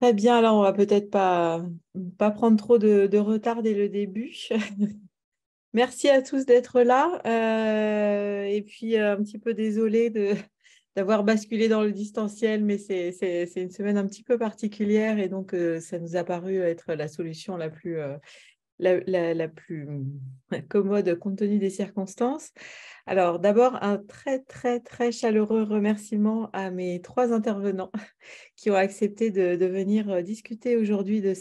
Très bien, alors on va peut-être pas, pas prendre trop de, retard dès le début. Merci à tous d'être là. Euh, et puis euh, un petit peu désolé d'avoir basculé dans le distanciel, mais c'est une semaine un petit peu particulière et donc euh, ça nous a paru être la solution la plus, la, plus commode compte tenu des circonstances. Alors d'abord, un très très très chaleureux remerciement à mes trois intervenants qui ont accepté de, venir euh, discuter aujourd'hui de,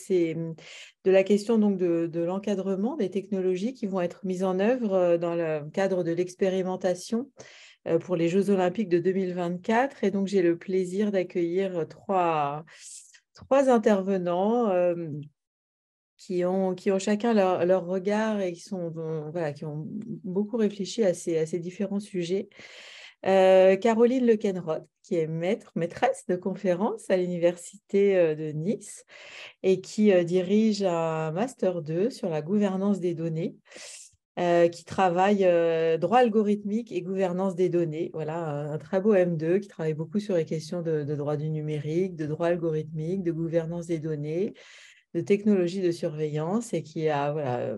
la question donc de, l'encadrement des technologies qui vont être mises en œuvre euh, dans le cadre de l'expérimentation euh, pour les Jeux olympiques de 2024. Et donc j'ai le plaisir d'accueillir trois trois intervenants, qui ont, qui ont chacun leur, regard et qui, sont, voilà, qui ont beaucoup réfléchi à ces, à ces différents sujets. Euh, Caroline Lekenrod, qui est maître, maîtresse de conférence à l'Université euh, de Nice et qui euh, dirige un Master 2 sur la gouvernance des données. Euh, qui travaille droit algorithmique et gouvernance des données. Voilà, un, très beau M2 qui travaille beaucoup sur les questions de, de droit du numérique, de droit algorithmique, de gouvernance des données, de technologies de surveillance et qui a voilà, euh,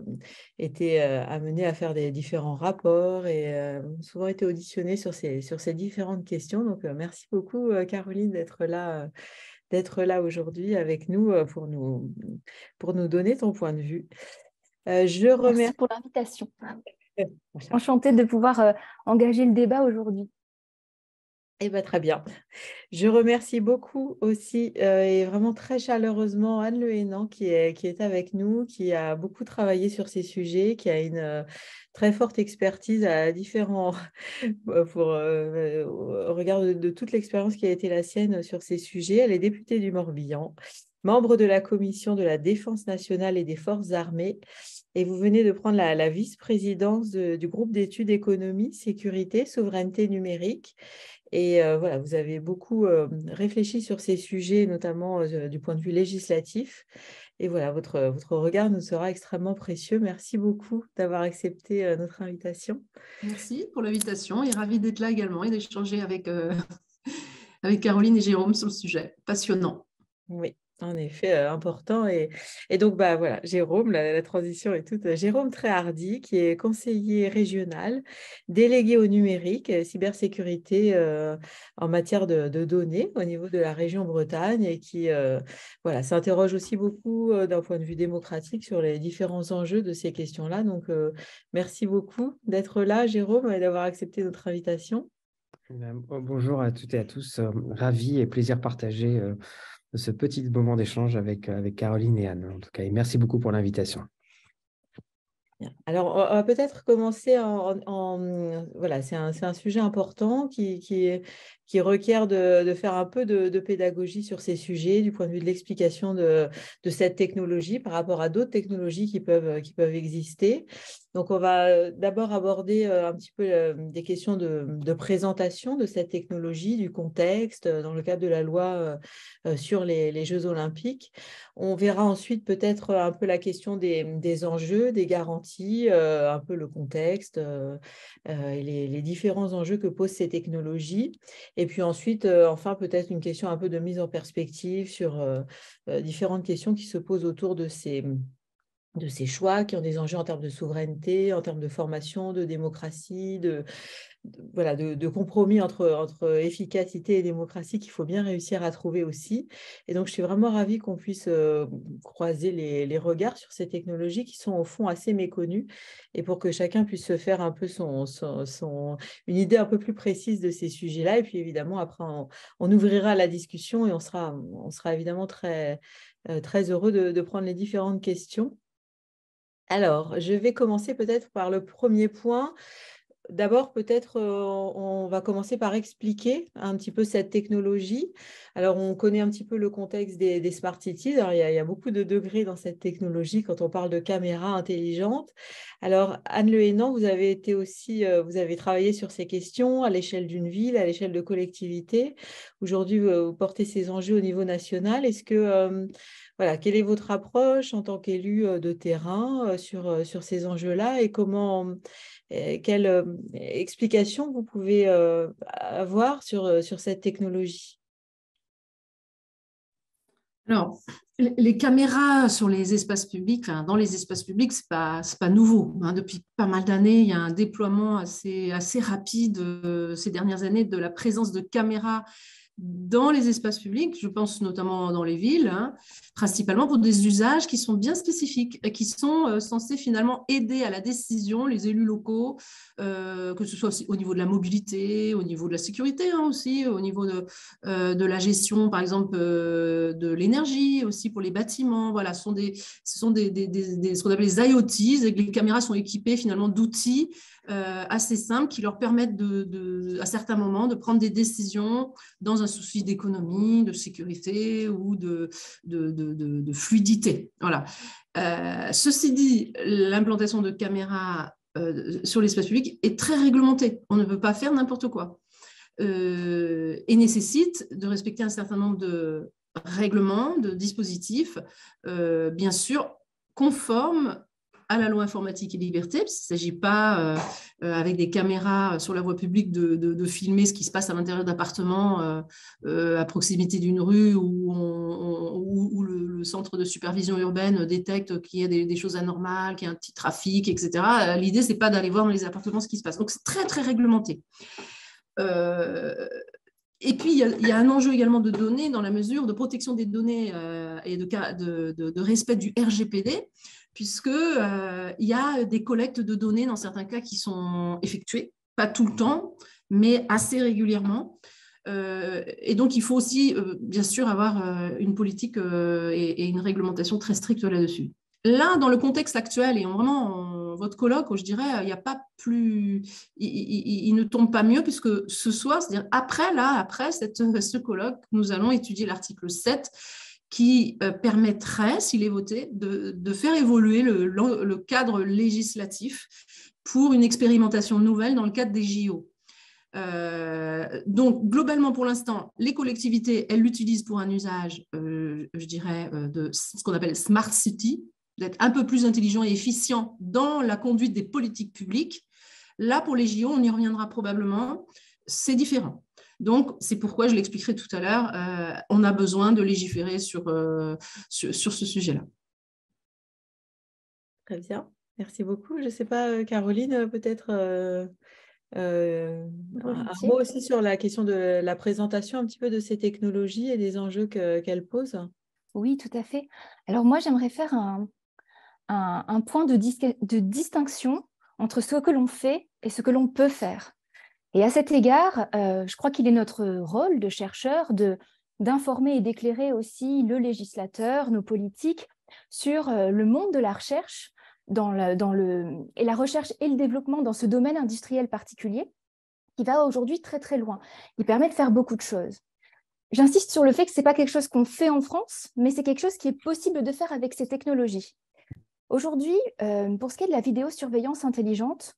été euh, amené à faire des différents rapports et euh, souvent été auditionnée sur ces, sur ces différentes questions. Donc, merci beaucoup, Caroline, d'être là d'être là aujourd'hui avec nous pour, nous pour nous donner ton point de vue. je remercie pour l'invitation. Enchantée de pouvoir engager le débat aujourd'hui. Eh bien, très bien. Je remercie beaucoup aussi euh, et vraiment très chaleureusement Anne Le Hénan qui est, qui est avec nous, qui a beaucoup travaillé sur ces sujets, qui a une euh, très forte expertise à différents, pour, euh, au regard de, toute l'expérience qui a été la sienne sur ces sujets. Elle est députée du Morbihan, membre de la commission de la Défense nationale et des forces armées et vous venez de prendre la vice-présidence du groupe d'études économie, sécurité, souveraineté numérique, et voilà, vous avez beaucoup réfléchi sur ces sujets, notamment du point de vue législatif. Et voilà, votre, votre regard nous sera extrêmement précieux. Merci beaucoup d'avoir accepté notre invitation. Merci pour l'invitation et ravi d'être là également et d'échanger avec, avec Caroline et Jérôme sur le sujet. Passionnant. Oui en effet important. Et, donc, bah, voilà, Jérôme, la, transition est toute. Jérôme Tréhardy, qui est conseiller régional, délégué au numérique, cybersécurité en matière de, données au niveau de la région Bretagne, et qui voilà, s'interroge aussi beaucoup d'un point de vue démocratique sur les différents enjeux de ces questions-là. Donc, merci beaucoup d'être là, Jérôme, et d'avoir accepté notre invitation. Oh, bonjour à toutes et à tous. Ravi et plaisir partagé de ce petit moment d'échange avec, euh, avec Caroline et Anne, en tout cas. Et merci beaucoup pour l'invitation. Alors, on va peut-être commencer en, Voilà, c'est un, un, sujet important qui, qui, qui requiert de, faire un peu de, pédagogie sur ces sujets du point de vue de l'explication de, cette technologie par rapport à d'autres technologies qui peuvent, qui peuvent exister. Donc, on va euh, d'abord aborder euh, un petit peu euh, des questions de, présentation de cette technologie, du contexte, dans le cadre de la loi sur les, Jeux olympiques. On verra ensuite peut-être un peu la question des, enjeux, des garanties, un peu le contexte et les, les différents enjeux que posent ces technologies. Et puis ensuite, euh, enfin, peut-être une question un peu de mise en perspective sur euh, euh, différentes questions qui se posent autour de ces de ces choix qui ont des enjeux en termes de souveraineté, en termes de formation, de démocratie, de, voilà, de, compromis entre, entre efficacité et démocratie qu'il faut bien réussir à trouver aussi. Et donc, je suis vraiment ravie qu'on puisse euh, croiser les, les, regards sur ces technologies qui sont au fond assez méconnues et pour que chacun puisse se faire un peu son, son, une idée un peu plus précise de ces sujets-là. Et puis, évidemment, après, on, ouvrira la discussion et on sera, on sera évidemment très, euh, très heureux de prendre les différentes questions. Alors, je vais commencer peut-être par le premier point. D'abord, peut-être, euh, on va commencer par expliquer un petit peu cette technologie. Alors, on connaît un petit peu le contexte des, smart cities. il, y a, beaucoup de degrés dans cette technologie quand on parle de caméras intelligentes. Alors, Anne Le vous avez été aussi, euh, vous avez travaillé sur ces questions à l'échelle d'une ville, à l'échelle de collectivités. Aujourd'hui, vous portez ces enjeux au niveau national. Est-ce que euh, quelle est votre approche en tant qu'élu de terrain sur, ces enjeux-là et comment, quelle explication vous pouvez avoir sur, cette technologie alors, les caméras sur les espaces publics, dans les espaces publics, ce n'est pas, nouveau. Hein. Depuis pas mal d'années, il y a un déploiement assez rapide ces dernières années de la présence de caméras dans les espaces publics, je pense notamment dans les villes, hein, principalement pour des usages qui sont bien spécifiques, et qui sont euh, censés finalement aider à la décision les élus locaux, euh, que ce soit au niveau de la mobilité, au niveau de la sécurité hein, aussi, au niveau euh, de, la gestion par exemple de l'énergie aussi pour les bâtiments. Voilà, ce sont ce ce qu'on appelle les IoT, les caméras sont équipées finalement d'outils euh, assez simples qui leur permettent de, à certains moments de prendre des décisions dans un souci d'économie, de sécurité ou de, de, fluidité. Voilà. Euh, ceci dit, l'implantation de caméras euh, sur l'espace public est très réglementée. On ne peut pas faire n'importe quoi et nécessite de respecter un certain nombre de règlements, de dispositifs, bien sûr, conformes à la loi informatique et liberté, il ne s'agit pas, euh, euh, avec des caméras euh, sur la voie publique, de, filmer ce qui se passe à l'intérieur d'appartements à proximité d'une rue où, le, centre de supervision urbaine détecte qu'il y a des, choses anormales, qu'il y a un petit trafic, etc. L'idée, ce n'est pas d'aller voir dans les appartements ce qui se passe. Donc, c'est très, très réglementé. et puis, il y, a, un enjeu également de données dans la mesure de protection des données et de, respect du RGPD puisque euh, il y a des collectes de données dans certains cas qui sont effectuées, pas tout le temps, mais assez régulièrement. Euh, et donc, il faut aussi, euh, bien sûr, avoir une politique et, une réglementation très stricte là-dessus. Là, dans le contexte actuel, et vraiment votre colloque, je dirais, il n'y a pas plus, il, ne tombe pas mieux puisque ce soir, c'est-à-dire après là, après cette, ce colloque, nous allons étudier l'article 7 qui euh, permettrait, s'il est voté, de, faire évoluer le, cadre législatif pour une expérimentation nouvelle dans le cadre des JO. Euh, donc, globalement, pour l'instant, les collectivités, elles l'utilisent pour un usage, euh, je dirais, de ce qu'on appelle Smart City, d'être un peu plus intelligent et efficient dans la conduite des politiques publiques. Là, pour les JO, on y reviendra probablement, c'est différent. Donc, c'est pourquoi je l'expliquerai tout à l'heure, euh, on a besoin de légiférer euh, sur, ce sujet-là. Très bien, merci beaucoup. Je ne sais pas, euh, Caroline, peut-être un mot aussi sur la question de la présentation un petit peu de ces technologies et des enjeux qu'elles posent. Oui, tout à fait. Alors moi, j'aimerais faire un, point de distinction entre ce que l'on fait et ce que l'on peut faire. Et à cet égard, euh, je crois qu'il est notre rôle de chercheur d'informer et d'éclairer aussi le législateur, nos politiques, sur euh, le monde de la recherche et la recherche et le développement dans ce domaine industriel particulier qui va aujourd'hui très très loin. Il permet de faire beaucoup de choses. J'insiste sur le fait que ce n'est pas quelque chose qu'on fait en France, mais c'est quelque chose qui est possible de faire avec ces technologies. Aujourd'hui, euh, pour ce qui est de la vidéosurveillance intelligente,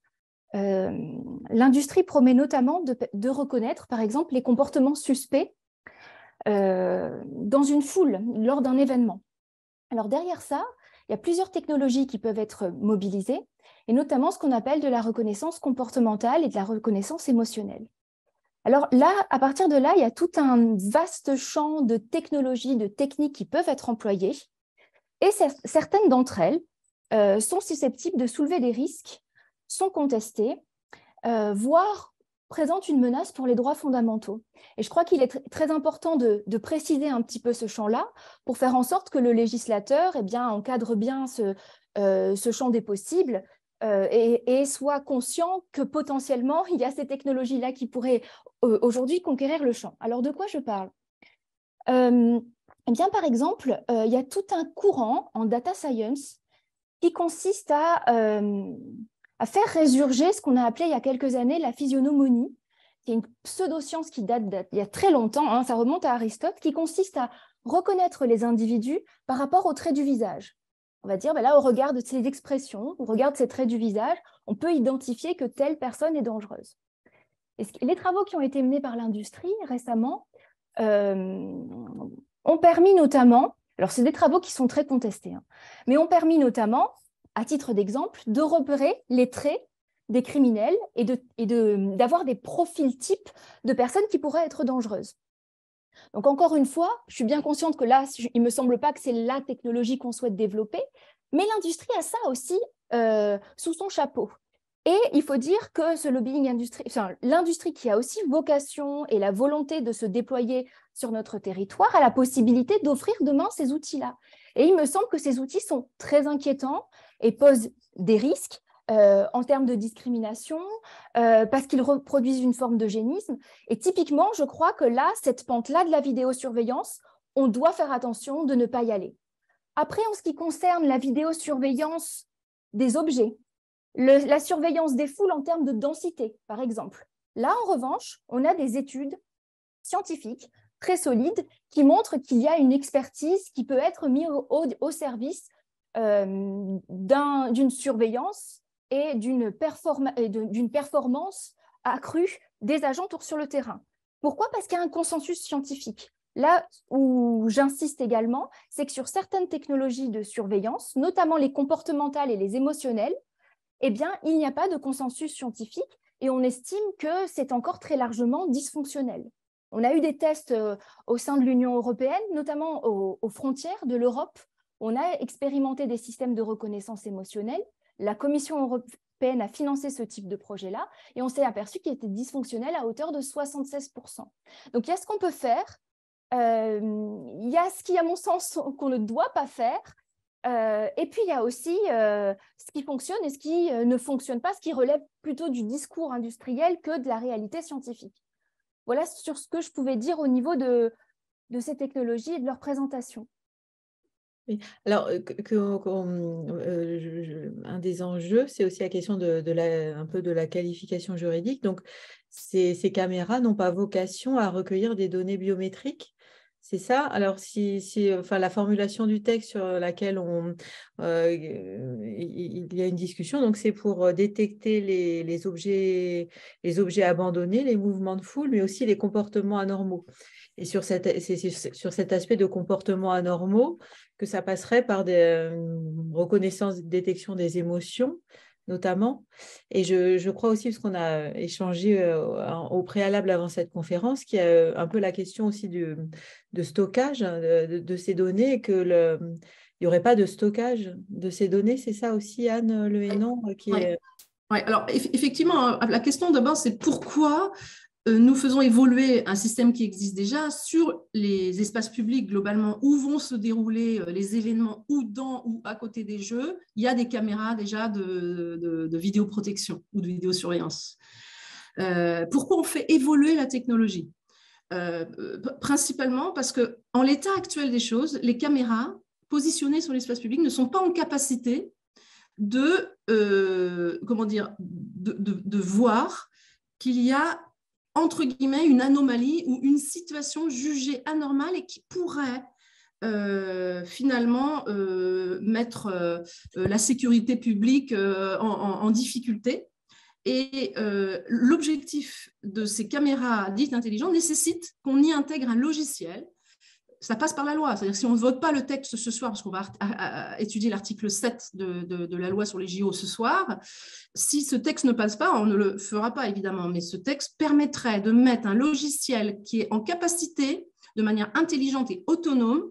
euh, l'industrie promet notamment de, reconnaître, par exemple, les comportements suspects euh, dans une foule, lors d'un événement. Alors derrière ça, il y a plusieurs technologies qui peuvent être mobilisées, et notamment ce qu'on appelle de la reconnaissance comportementale et de la reconnaissance émotionnelle. Alors là, à partir de là, il y a tout un vaste champ de technologies, de techniques qui peuvent être employées, et certaines d'entre elles euh, sont susceptibles de soulever des risques sont contestées, euh, voire présentent une menace pour les droits fondamentaux. Et je crois qu'il est très important de, préciser un petit peu ce champ-là pour faire en sorte que le législateur eh bien, encadre bien ce, euh, ce champ des possibles euh, et, soit conscient que potentiellement, il y a ces technologies-là qui pourraient aujourd'hui conquérir le champ. Alors, de quoi je parle eh bien, par exemple, il y a tout un courant en data science qui consiste à à faire résurger ce qu'on a appelé il y a quelques années la physionomonie, qui est une pseudo-science qui date d'il y a très longtemps, hein. ça remonte à Aristote, qui consiste à reconnaître les individus par rapport aux traits du visage. On va dire, ben là, on regarde ces expressions, on regarde ces traits du visage, on peut identifier que telle personne est dangereuse. les travaux qui ont été menés par l'industrie récemment euh, ont permis notamment, alors c'est des travaux qui sont très contestés, hein, mais ont permis notamment à titre d'exemple, de repérer les traits des criminels et d'avoir de, des profils types de personnes qui pourraient être dangereuses. Donc encore une fois, je suis bien consciente que là, il ne me semble pas que c'est la technologie qu'on souhaite développer, mais l'industrie a ça aussi euh, sous son chapeau. Et il faut dire que ce lobbying l'industrie qui a aussi vocation et la volonté de se déployer sur notre territoire a la possibilité d'offrir demain ces outils-là. Et il me semble que ces outils sont très inquiétants et posent des risques euh, en termes de discrimination, euh, parce qu'ils reproduisent une forme d'eugénisme. Et typiquement, je crois que là, cette pente-là de la vidéosurveillance, on doit faire attention de ne pas y aller. Après, en ce qui concerne la vidéosurveillance des objets, la surveillance des foules en termes de densité, par exemple. Là, en revanche, on a des études scientifiques très solides qui montrent qu'il y a une expertise qui peut être mise au service euh, d'une surveillance et d'une performance accrue des agents sur le terrain. Pourquoi Parce qu'il y a un consensus scientifique. Là où j'insiste également, c'est que sur certaines technologies de surveillance, notamment les comportementales et les émotionnelles, eh bien, il n'y a pas de consensus scientifique et on estime que c'est encore très largement dysfonctionnel. On a eu des tests euh, au sein de l'Union européenne, notamment aux frontières de l'Europe, on a expérimenté des systèmes de reconnaissance émotionnelle. La Commission européenne a financé ce type de projet-là et on s'est aperçu qu'il était dysfonctionnel à hauteur de 76%. Donc il y a ce qu'on peut faire, euh, il y a ce qui, à mon sens, qu'on ne doit pas faire. Euh, et puis, il y a aussi euh, ce qui fonctionne et ce qui ne fonctionne pas, ce qui relève plutôt du discours industriel que de la réalité scientifique. Voilà sur ce que je pouvais dire au niveau de ces technologies et de leur présentation. Alors, mmh, un des enjeux, c'est aussi la question de, la, un peu de la qualification juridique. Donc, ces, caméras n'ont pas vocation à recueillir des données biométriques. C'est ça. Alors, si, enfin, la formulation du texte sur laquelle il y a une discussion, donc c'est pour détecter les, objets, abandonnés, les mouvements de foule, mais aussi les comportements anormaux. Et sur, sur cet aspect de comportements anormaux, que ça passerait par des reconnaissances, euh, reconnaissance, détection des émotions notamment. Et je, crois aussi, parce qu'on a échangé euh, au préalable avant cette conférence, qu'il y a euh, un peu la question aussi du, de stockage hein, de, ces données, que il n'y aurait pas de stockage de ces données. C'est ça aussi, Anne Le Oui, qui alors effectivement, la question base, c'est pourquoi euh, nous faisons évoluer un système qui existe déjà sur les espaces publics globalement où vont se dérouler euh, les événements ou dans ou à côté des jeux. Il y a des caméras déjà de, de, de vidéoprotection ou de vidéosurveillance. Euh, pourquoi on fait évoluer la technologie euh, Principalement parce que en l'état actuel des choses, les caméras positionnées sur l'espace public ne sont pas en capacité de comment dire de, de voir qu'il y a entre guillemets, une anomalie ou une situation jugée anormale et qui pourrait euh, finalement euh, mettre euh, la sécurité publique en, en, difficulté. Et l'objectif de ces caméras dites intelligentes nécessite qu'on y intègre un logiciel ça passe par la loi. C'est-à-dire si on ne vote pas le texte ce soir, parce qu'on va étudier l'article 7 de, la loi sur les JO ce soir, si ce texte ne passe pas, on ne le fera pas évidemment, mais ce texte permettrait de mettre un logiciel qui est en capacité, de manière intelligente et autonome,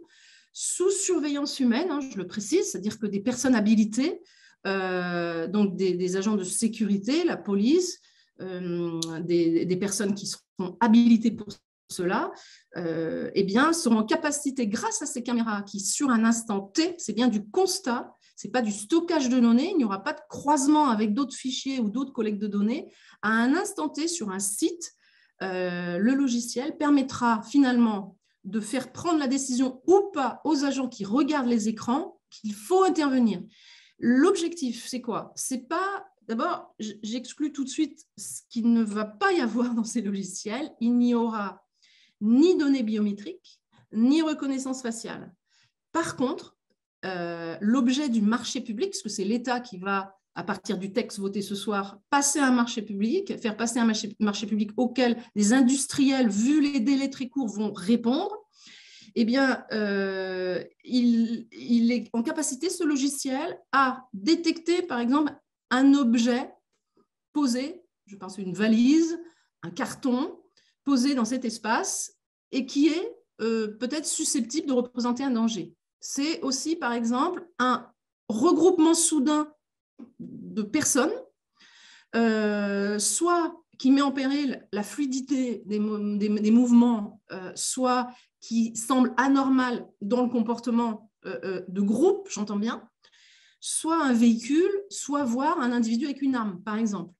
sous surveillance humaine, hein, je le précise, c'est-à-dire que des personnes habilitées, euh, donc des, agents de sécurité, la police, euh, des, des personnes qui seront habilitées pour cela, euh, eh bien, seront en capacité, grâce à ces caméras, qui sur un instant T, c'est bien du constat, c'est pas du stockage de données, il n'y aura pas de croisement avec d'autres fichiers ou d'autres collectes de données. À un instant T, sur un site, euh, le logiciel permettra finalement de faire prendre la décision ou pas aux agents qui regardent les écrans qu'il faut intervenir. L'objectif, c'est quoi C'est pas D'abord, j'exclus tout de suite ce qu'il ne va pas y avoir dans ces logiciels. Il n'y aura ni données biométriques, ni reconnaissance faciale. Par contre, euh, l'objet du marché public, puisque c'est l'État qui va, à partir du texte voté ce soir, passer un marché public, faire passer un marché, public auquel les industriels, vu les délais très courts, vont répondre, eh bien, euh, il, est en capacité, ce logiciel, à détecter, par exemple, un objet posé, je pense une valise, un carton, posé dans cet espace et qui est euh, peut-être susceptible de représenter un danger. C'est aussi, par exemple, un regroupement soudain de personnes, euh, soit qui met en péril la fluidité des, des, mouvements, euh, soit qui semble anormal dans le comportement de groupe, j'entends bien, soit un véhicule, soit voir un individu avec une arme, par exemple.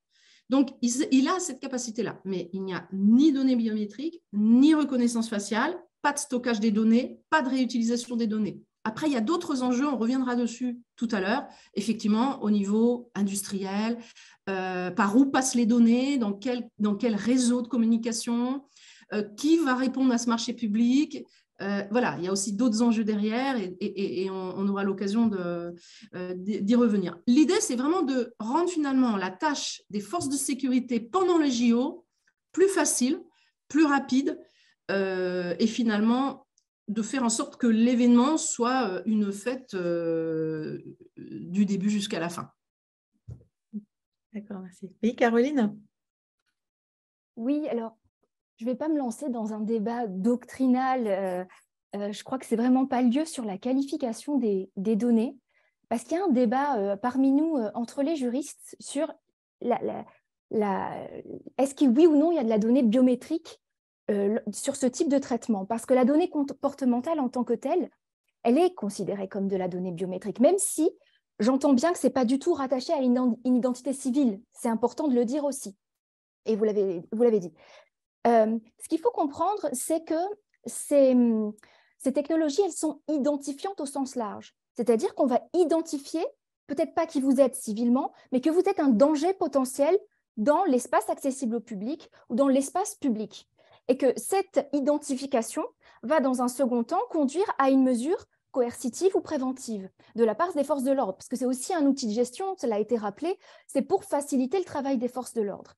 Donc, il, a cette capacité-là, mais il n'y a ni données biométriques, ni reconnaissance faciale, pas de stockage des données, pas de réutilisation des données. Après, il y a d'autres enjeux, on reviendra dessus tout à l'heure, effectivement, au niveau industriel, euh, par où passent les données, dans quel, réseau de communication, euh, qui va répondre à ce marché public, euh, voilà, il y a aussi d'autres enjeux derrière et, on, aura l'occasion euh, d'y revenir. L'idée, c'est vraiment de rendre finalement la tâche des forces de sécurité pendant le JO plus facile, plus rapide euh, et finalement de faire en sorte que l'événement soit une fête du début jusqu'à la fin. D'accord, merci. Oui, Caroline Oui, alors je ne vais pas me lancer dans un débat doctrinal. Euh, euh, je crois que c'est vraiment pas le lieu sur la qualification des, données, parce qu'il y a un débat euh, parmi nous entre les juristes sur la, est-ce qu'il oui ou non il y a de la donnée biométrique sur ce type de traitement Parce que la donnée comportementale en tant que telle, elle est considérée comme de la donnée biométrique, même si j'entends bien que ce n'est pas du tout rattaché à une, une identité civile. C'est important de le dire aussi. Et vous l'avez dit. Euh, ce qu'il faut comprendre, c'est que hum, ces, technologies, elles sont identifiantes au sens large. C'est-à-dire qu'on va identifier, peut-être pas qui vous êtes civilement, mais que vous êtes un danger potentiel dans l'espace accessible au public ou dans l'espace public. Et que cette identification va, dans un second temps, conduire à une mesure coercitive ou préventive de la part des forces de l'ordre, parce que c'est aussi un outil de gestion, cela a été rappelé, c'est pour faciliter le travail des forces de l'ordre.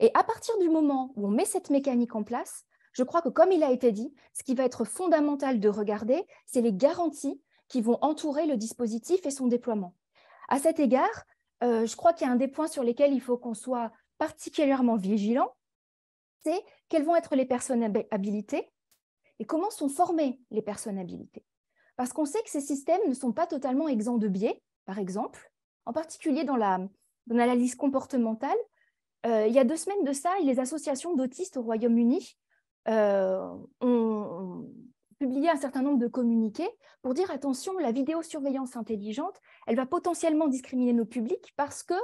Et à partir du moment où on met cette mécanique en place, je crois que comme il a été dit, ce qui va être fondamental de regarder, c'est les garanties qui vont entourer le dispositif et son déploiement. À cet égard, euh, je crois qu'il y a un des points sur lesquels il faut qu'on soit particulièrement vigilant, c'est quelles vont être les personnes habilitées et comment sont formées les personnes habilitées. Parce qu'on sait que ces systèmes ne sont pas totalement exempts de biais, par exemple, en particulier dans l'analyse comportementale, euh, il y a deux semaines de ça, les associations d'autistes au Royaume-Uni euh, ont, publié un certain nombre de communiqués pour dire attention, la vidéosurveillance intelligente, elle va potentiellement discriminer nos publics parce que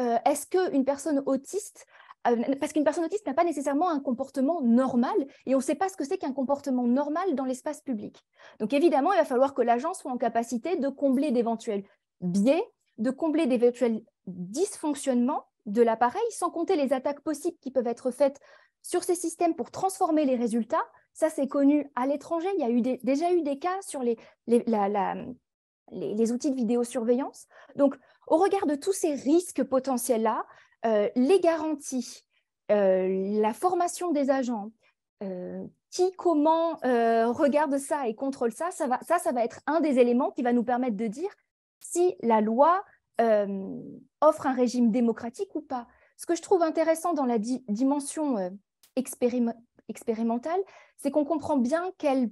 euh, est-ce qu'une personne autiste parce qu'une personne autiste n'a pas nécessairement un comportement normal et on ne sait pas ce que c'est qu'un comportement normal dans l'espace public. Donc évidemment, il va falloir que l'agence soit en capacité de combler d'éventuels biais, de combler d'éventuels dysfonctionnements de l'appareil, sans compter les attaques possibles qui peuvent être faites sur ces systèmes pour transformer les résultats. Ça, c'est connu à l'étranger. Il y a eu déjà eu des cas sur les, les, outils de vidéosurveillance. Donc, au regard de tous ces risques potentiels-là, euh, les garanties, euh, la formation des agents, euh, qui, comment regarde ça et contrôle ça, ça va, ça, ça va être un des éléments qui va nous permettre de dire si la loi euh, offre un régime démocratique ou pas. Ce que je trouve intéressant dans la dimension euh, expérimentale, c'est qu'on comprend bien qu'elle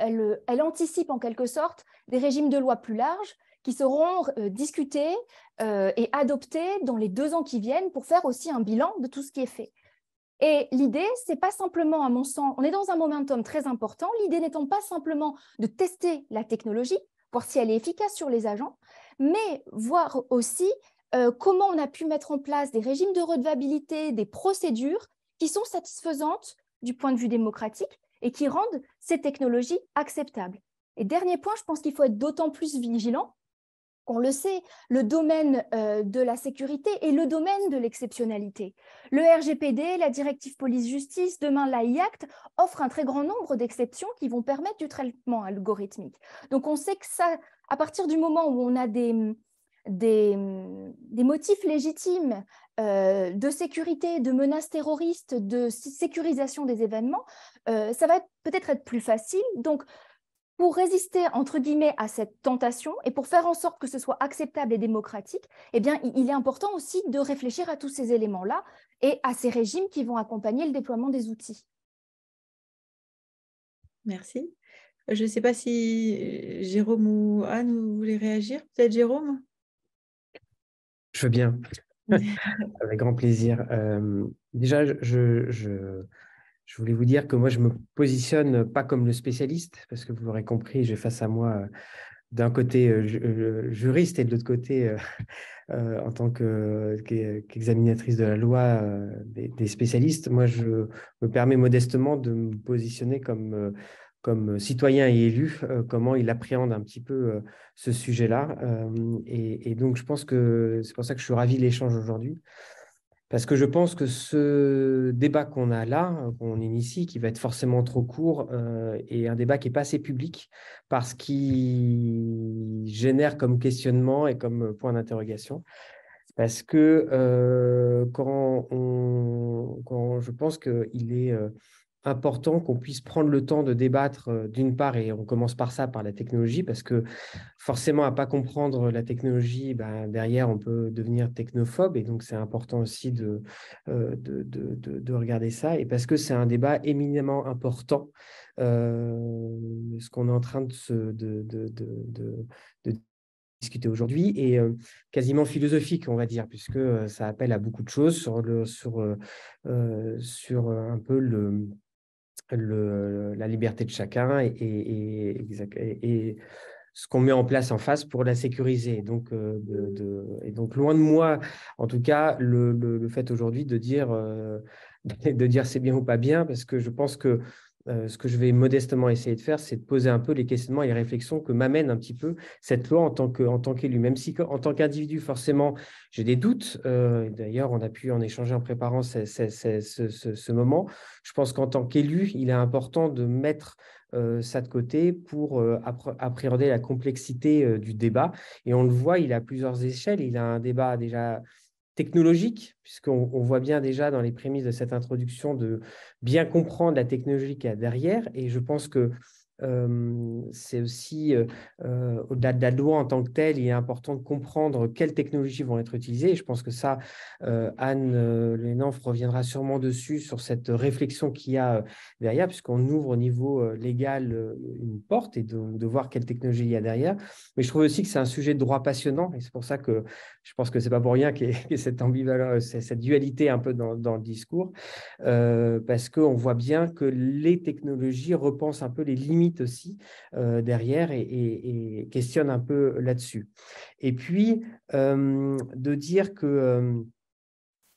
euh, anticipe en quelque sorte des régimes de loi plus larges qui seront discutés et adoptés dans les deux ans qui viennent pour faire aussi un bilan de tout ce qui est fait. Et l'idée, c'est pas simplement, à mon sens, on est dans un momentum très important, l'idée n'étant pas simplement de tester la technologie, voir si elle est efficace sur les agents, mais voir aussi euh, comment on a pu mettre en place des régimes de redevabilité, des procédures qui sont satisfaisantes du point de vue démocratique et qui rendent ces technologies acceptables. Et dernier point, je pense qu'il faut être d'autant plus vigilant on le sait, le domaine euh, de la sécurité et le domaine de l'exceptionnalité. Le RGPD, la directive police-justice, demain l'AIACT, offrent un très grand nombre d'exceptions qui vont permettre du traitement algorithmique. Donc on sait que ça, à partir du moment où on a des, des, motifs légitimes euh, de sécurité, de menaces terroristes, de sécurisation des événements, euh, ça va peut-être être plus facile. Donc pour résister entre guillemets à cette tentation et pour faire en sorte que ce soit acceptable et démocratique, eh bien, il est important aussi de réfléchir à tous ces éléments-là et à ces régimes qui vont accompagner le déploiement des outils. Merci. Euh, je ne sais pas si euh, Jérôme ou Anne, vous réagir Peut-être Jérôme Je veux bien. Avec grand plaisir. Euh, déjà, je je voulais vous dire que moi, je me positionne pas comme le spécialiste, parce que vous l'aurez compris, j'ai face à moi euh, d'un côté euh, euh, juriste et de l'autre côté, en tant qu'examinatrice de la loi, des, spécialistes, moi, je me permets modestement de me positionner comme, comme citoyen et élu, comment il appréhende un petit peu ce sujet-là. Et, et, donc, je pense que c'est pour ça que je suis ravi de l'échange aujourd'hui. Parce que je pense que ce débat qu'on a là, qu'on initie, qui va être forcément trop court, euh, est un débat qui n'est pas assez public, parce qu'il génère comme questionnement et comme point d'interrogation. Parce que euh, quand, on, je pense qu'il est... Euh, important qu'on puisse prendre le temps de débattre euh, d'une part, et on commence par ça, par la technologie, parce que forcément, à pas comprendre la technologie, ben, derrière, on peut devenir technophobe, et donc c'est important aussi de, euh, de, de, de, regarder ça, et parce que c'est un débat éminemment important, euh, ce qu'on est en train de, se, de discuter aujourd'hui et quasiment philosophique, on va dire, puisque ça appelle à beaucoup de choses sur, le, sur, sur un peu le, la liberté de chacun et, ce qu'on met en place en face pour la sécuriser. Donc, euh, et donc loin de moi, en tout cas, le, fait aujourd'hui de dire, euh, de dire c'est bien ou pas bien, parce que je pense que euh, ce que je vais modestement essayer de faire, c'est de poser un peu les questionnements et les réflexions que m'amène un petit peu cette loi en tant que, en tant qu'élu. Même si en tant qu'individu, forcément, j'ai des doutes. Euh, d'ailleurs, on a pu en échanger en préparant ce, moment. Je pense qu'en tant qu'élu, il est important de mettre euh, ça de côté pour appréhender la complexité du débat. Et on le voit, il a plusieurs échelles. Il a un débat déjà technologique, puisqu'on voit bien déjà dans les prémices de cette introduction de bien comprendre la technologie qu'il y a derrière. Et je pense que euh, c'est aussi, euh, euh, au-delà de la loi en tant que telle, il est important de comprendre quelles technologies vont être utilisées. Et je pense que ça, Anne Lénanf reviendra sûrement dessus, sur cette réflexion qu'il y a derrière, puisqu'on ouvre au niveau légal une porte et de, de, voir quelle technologie il y a derrière. Mais je trouve aussi que c'est un sujet de droit passionnant, et c'est pour ça que je pense que c'est pas pour rien qu'il y, ait cette ambivalence, euh, cette dualité un peu dans, le discours, euh, parce qu'on voit bien que les technologies repensent un peu les limites aussi euh, derrière et, et, questionnent un peu là-dessus. Et puis, de dire que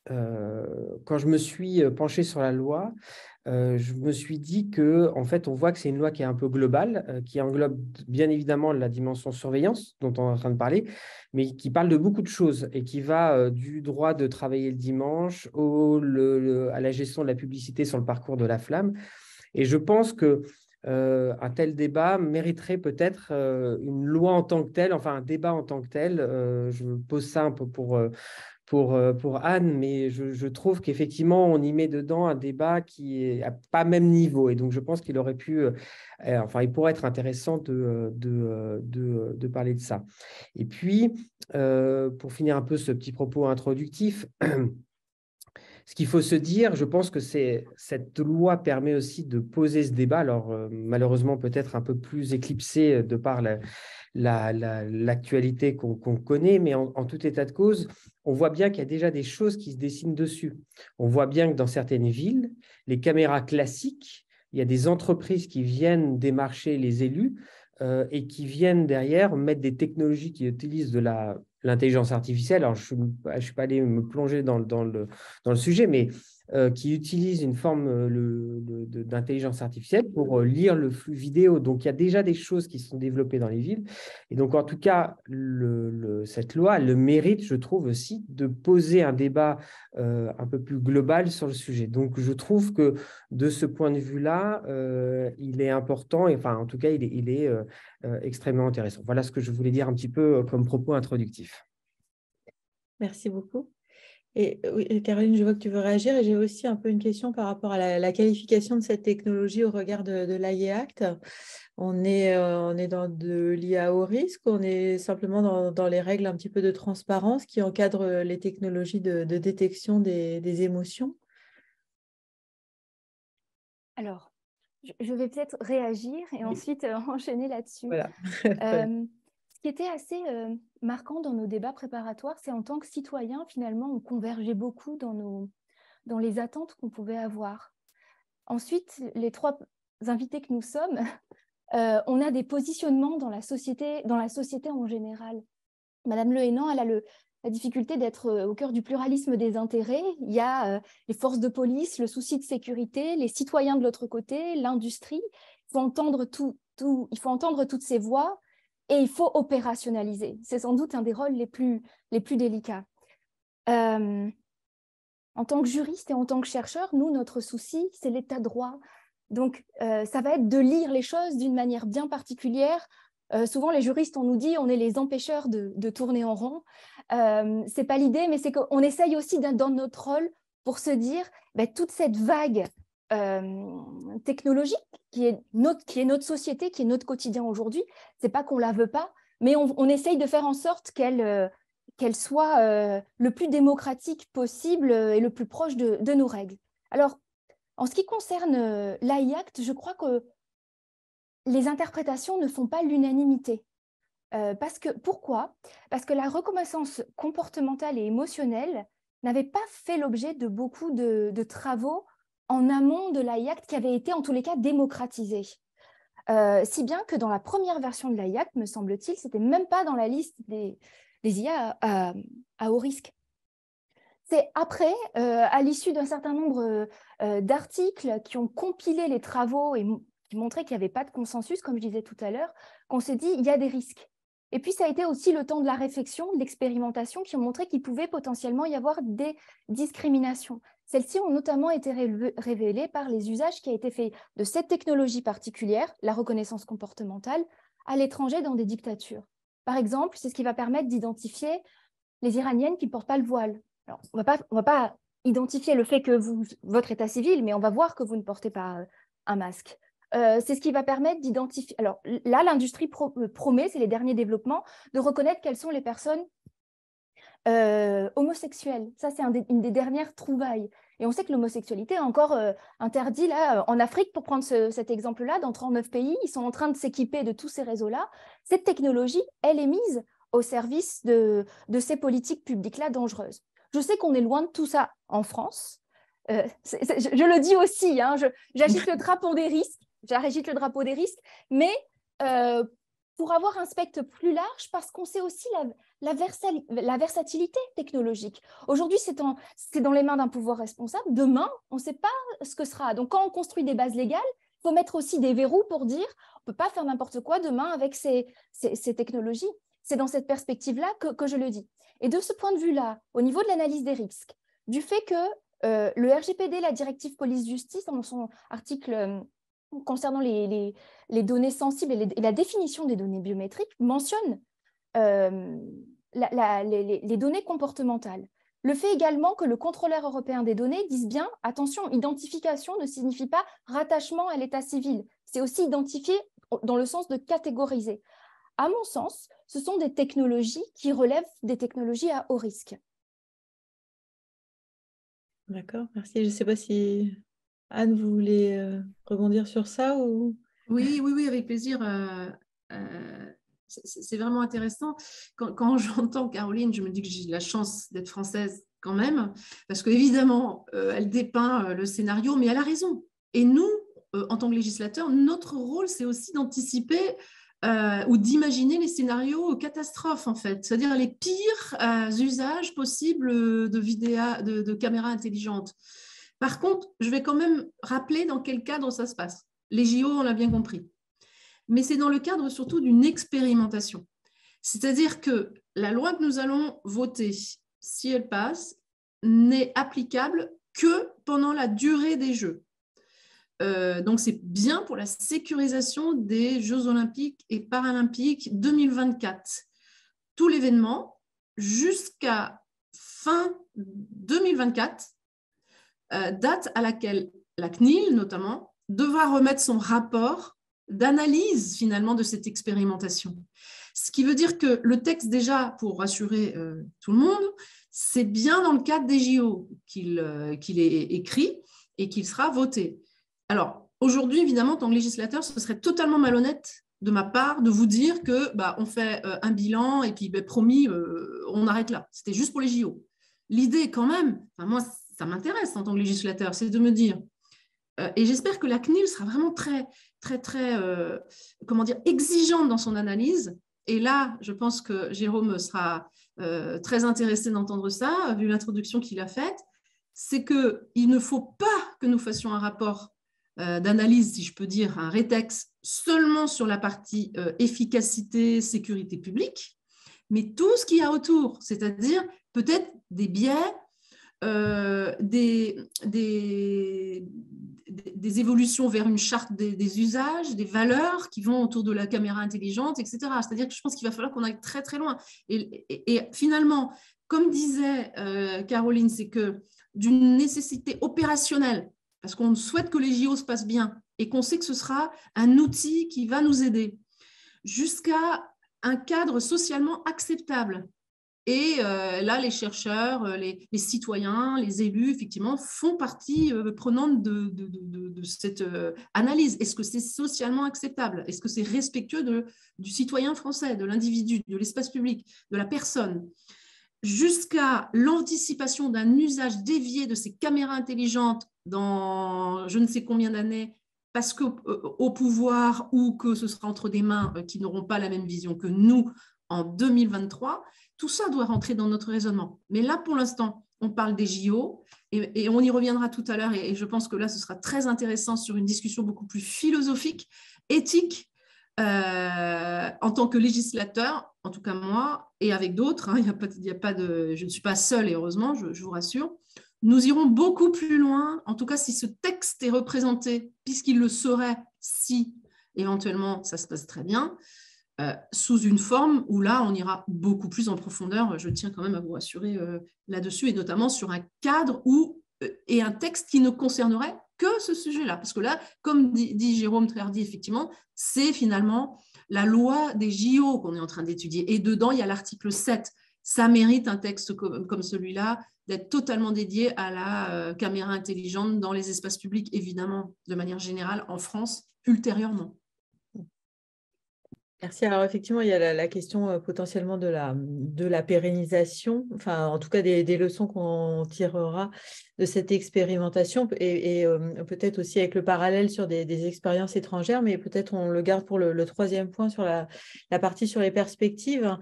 quand je me suis penché sur la loi, euh, je me suis dit que, en fait, on voit que c'est une loi qui est un peu globale, euh, qui englobe bien évidemment la dimension surveillance dont on est en train de parler, mais qui parle de beaucoup de choses et qui va euh, du droit de travailler le dimanche au, à la gestion de la publicité sur le parcours de la flamme. Et je pense que un tel débat mériterait peut-être une loi en tant que telle, enfin un débat en tant que tel. je pose ça un peu pour euh, pour, Anne, mais je, trouve qu'effectivement, on y met dedans un débat qui est pas même niveau. Et donc, je pense qu'il aurait pu, euh, euh, enfin, il pourrait être intéressant de, parler de ça. Et puis, pour finir un peu ce petit propos introductif, ce qu'il faut se dire, je pense que c'est cette loi permet aussi de poser ce débat, alors malheureusement peut-être un peu plus éclipsé de par la, l'actualité la, qu'on connaît, mais en, tout état de cause, on voit bien qu'il y a déjà des choses qui se dessinent dessus. On voit bien que dans certaines villes, les caméras classiques, il y a des entreprises qui viennent démarcher les élus euh, et qui viennent derrière mettre des technologies qui utilisent de la l'intelligence artificielle. Alors, je ne suis, pas allé me plonger dans, dans, le, dans le sujet, mais euh, qui utilise une forme euh, d'intelligence artificielle pour euh, lire le flux vidéo. Donc, il y a déjà des choses qui sont développées dans les villes. Et donc, en tout cas, le, cette loi, a le mérite, je trouve aussi, de poser un débat un peu plus global sur le sujet. Donc, je trouve que de ce point de vue-là, il est important, et, enfin, en tout cas, il est, il est extrêmement intéressant. Voilà ce que je voulais dire un petit peu comme propos introductif. Merci beaucoup. Euh, et, Caroline, je vois que tu veux réagir et j'ai aussi un peu une question par rapport à la, qualification de cette technologie au regard de, de Act. On est, euh, on est dans de l'IA au risque, on est simplement dans, dans, les règles un petit peu de transparence qui encadrent les technologies de, détection des, des émotions. Alors, je vais peut-être réagir et ensuite euh, enchaîner là-dessus. Voilà. qui était assez euh, marquant dans nos débats préparatoires, c'est en tant que citoyen, finalement, on convergeait beaucoup dans, nos, dans les attentes qu'on pouvait avoir. Ensuite, les trois invités que nous sommes, euh, on a des positionnements dans la société, dans la société en général. Madame Le Hénan, elle a la difficulté d'être euh, au cœur du pluralisme des intérêts. Il y a les forces de police, le souci de sécurité, les citoyens de l'autre côté, l'industrie. faut entendre tout, tout, il faut entendre toutes ces voix et il faut opérationnaliser. C'est sans doute un des rôles les plus, les plus délicats. Euh, en tant que juriste et en tant que chercheur, nous, notre souci, c'est l'état de droit. Donc, euh, ça va être de lire les choses d'une manière bien particulière. Euh, souvent, les juristes, on nous dit, on est les empêcheurs de, tourner en rond. c'est pas l'idée, mais c'est qu'on essaye aussi dans notre rôle pour se dire, ben, toute cette vague euh, technologique qui est, notre, qui est notre société, qui est notre quotidien aujourd'hui. C'est pas qu'on la veut pas, mais on, essaye de faire en sorte qu'elle euh, qu'elle soit euh, le plus démocratique possible et le plus proche de, nos règles. Alors, en ce qui concerne l'AIACT, je crois que les interprétations ne font pas l'unanimité. parce que pourquoi Parce que la reconnaissance comportementale et émotionnelle n'avait pas fait l'objet de beaucoup de travaux en amont de l'AIACT qui avait été en tous les cas démocratisé. Euh, si bien que dans la première version de l'AIACT, me semble-t-il, c'était même pas dans la liste des, IA à, haut risque. C'est après, euh, à l'issue d'un certain nombre euh, d'articles qui ont compilé les travaux et qui montraient qu'il n'y avait pas de consensus, comme je disais tout à l'heure, qu'on s'est dit il y a des risques. Et puis, ça a été aussi le temps de la réflexion, de l'expérimentation, qui ont montré qu'il pouvait potentiellement y avoir des discriminations. Celles-ci ont notamment été révélées par les usages qui ont été faits de cette technologie particulière, la reconnaissance comportementale, à l'étranger dans des dictatures. Par exemple, c'est ce qui va permettre d'identifier les Iraniennes qui ne portent pas le voile. Alors, on ne va pas identifier le fait que vous, votre état civil, mais on va voir que vous ne portez pas euh, un masque. Euh, c'est ce qui va permettre d'identifier. Alors là, l'industrie euh, promet, c'est les derniers développements, de reconnaître quelles sont les personnes euh, homosexuels. Ça, c'est une des dernières trouvailles. Et on sait que l'homosexualité est encore euh, interdite là, euh, en Afrique, pour prendre cet exemple-là, dans 39 pays. Ils sont en train de s'équiper de tous ces réseaux-là. Cette technologie, elle est mise au service de, ces politiques publiques-là dangereuses. Je sais qu'on est loin de tout ça en France. je, le dis aussi, hein, j'agite le drapeau des risques, j'agite le drapeau des risques, mais pour avoir un spectre plus large, parce qu'on sait aussi la, la, versatilité technologique. Aujourd'hui, c'est dans les mains d'un pouvoir responsable. Demain, on ne sait pas ce que sera. Donc, quand on construit des bases légales, il faut mettre aussi des verrous pour dire on ne peut pas faire n'importe quoi demain avec ces, technologies. C'est dans cette perspective-là que, je le dis. Et de ce point de vue-là, au niveau de l'analyse des risques, du fait que euh, le RGPD, la directive police-justice, dans son article euh, concernant les, données sensibles et, la définition des données biométriques, mentionne euh, les, données comportementales. Le fait également que le contrôleur européen des données dise bien, attention, identification ne signifie pas rattachement à l'état civil, c'est aussi identifier dans le sens de catégoriser. À mon sens, ce sont des technologies qui relèvent des technologies à haut risque. D'accord, merci. Je ne sais pas si Anne, vous voulez euh, rebondir sur ça ou... Oui, oui, oui, avec plaisir. Euh, c'est vraiment intéressant. Quand, j'entends Caroline, je me dis que j'ai la chance d'être française quand même, parce qu'évidemment, évidemment euh, elle dépeint euh, le scénario, mais elle a raison. Et nous, euh, en tant que législateurs, notre rôle, c'est aussi d'anticiper ou d'imaginer les scénarios catastrophes, en fait, c'est-à-dire les pires usages possibles de, vidéa, de, de, caméras intelligentes. Par contre, je vais quand même rappeler dans quel cadre ça se passe. Les JO, on l'a bien compris mais c'est dans le cadre surtout d'une expérimentation. C'est-à-dire que la loi que nous allons voter, si elle passe, n'est applicable que pendant la durée des Jeux. Euh, donc c'est bien pour la sécurisation des Jeux olympiques et paralympiques 2024. Tout l'événement jusqu'à fin 2024, euh, date à laquelle la CNIL notamment devra remettre son rapport d'analyse finalement de cette expérimentation. Ce qui veut dire que le texte, déjà, pour rassurer euh, tout le monde, c'est bien dans le cadre des JO euh, qu'il est écrit et qu'il sera voté. Alors, aujourd'hui, évidemment, en tant que législateur, ce serait totalement malhonnête de ma part de vous dire que bah, on fait euh, un bilan et puis bah, promis, on arrête là. C'était juste pour les JO. L'idée, quand même, enfin, moi, ça m'intéresse en tant que législateur, c'est de me dire euh, et j'espère que la CNIL sera vraiment très, très, très, euh, comment dire, exigeante dans son analyse. Et là, je pense que Jérôme sera euh, très intéressé d'entendre ça, vu l'introduction qu'il a faite. C'est qu'il ne faut pas que nous fassions un rapport d'analyse, si je peux dire, un rétexte seulement sur la partie efficacité, sécurité publique, mais tout ce qu'il y a autour, c'est-à-dire peut-être des biais, euh, des, évolutions vers une charte des, usages, des valeurs qui vont autour de la caméra intelligente, etc. C'est-à-dire que je pense qu'il va falloir qu'on aille très très loin. Et, finalement, comme disait euh, Caroline, c'est que d'une nécessité opérationnelle, parce qu'on souhaite que les JO se passent bien et qu'on sait que ce sera un outil qui va nous aider, jusqu'à un cadre socialement acceptable et euh, là, les chercheurs, euh, les, citoyens, les élus, effectivement, font partie euh, prenante de, cette analyse. Est-ce que c'est socialement acceptable Est-ce que c'est respectueux du citoyen français, de l'individu, de l'espace public, de la personne Jusqu'à l'anticipation d'un usage dévié de ces caméras intelligentes dans je ne sais combien d'années, parce qu'au au pouvoir ou que ce sera entre des mains qui n'auront pas la même vision que nous en 2023, tout ça doit rentrer dans notre raisonnement. Mais là, pour l'instant, on parle des JO et, on y reviendra tout à l'heure. Et, je pense que là, ce sera très intéressant sur une discussion beaucoup plus philosophique, éthique, euh, en tant que législateur, en tout cas moi, et avec d'autres. Hein. Il a, a pas, de, je ne suis pas seule, et heureusement, je, je vous rassure. Nous irons beaucoup plus loin, en tout cas si ce texte est représenté, puisqu'il le serait si éventuellement ça se passe très bien, euh, sous une forme où là, on ira beaucoup plus en profondeur, je tiens quand même à vous rassurer euh, là-dessus, et notamment sur un cadre où, euh, et un texte qui ne concernerait que ce sujet-là. Parce que là, comme dit, Jérôme Trerdy, effectivement, c'est finalement la loi des JO qu'on est en train d'étudier. Et dedans, il y a l'article 7. Ça mérite un texte comme celui-là d'être totalement dédié à la caméra intelligente dans les espaces publics, évidemment, de manière générale, en France, ultérieurement. Merci. Alors effectivement, il y a la, question euh, potentiellement de la, pérennisation, enfin en tout cas des leçons qu'on tirera de cette expérimentation et, peut-être aussi avec le parallèle sur des, expériences étrangères, mais peut-être on le garde pour le, troisième point sur la, partie sur les perspectives.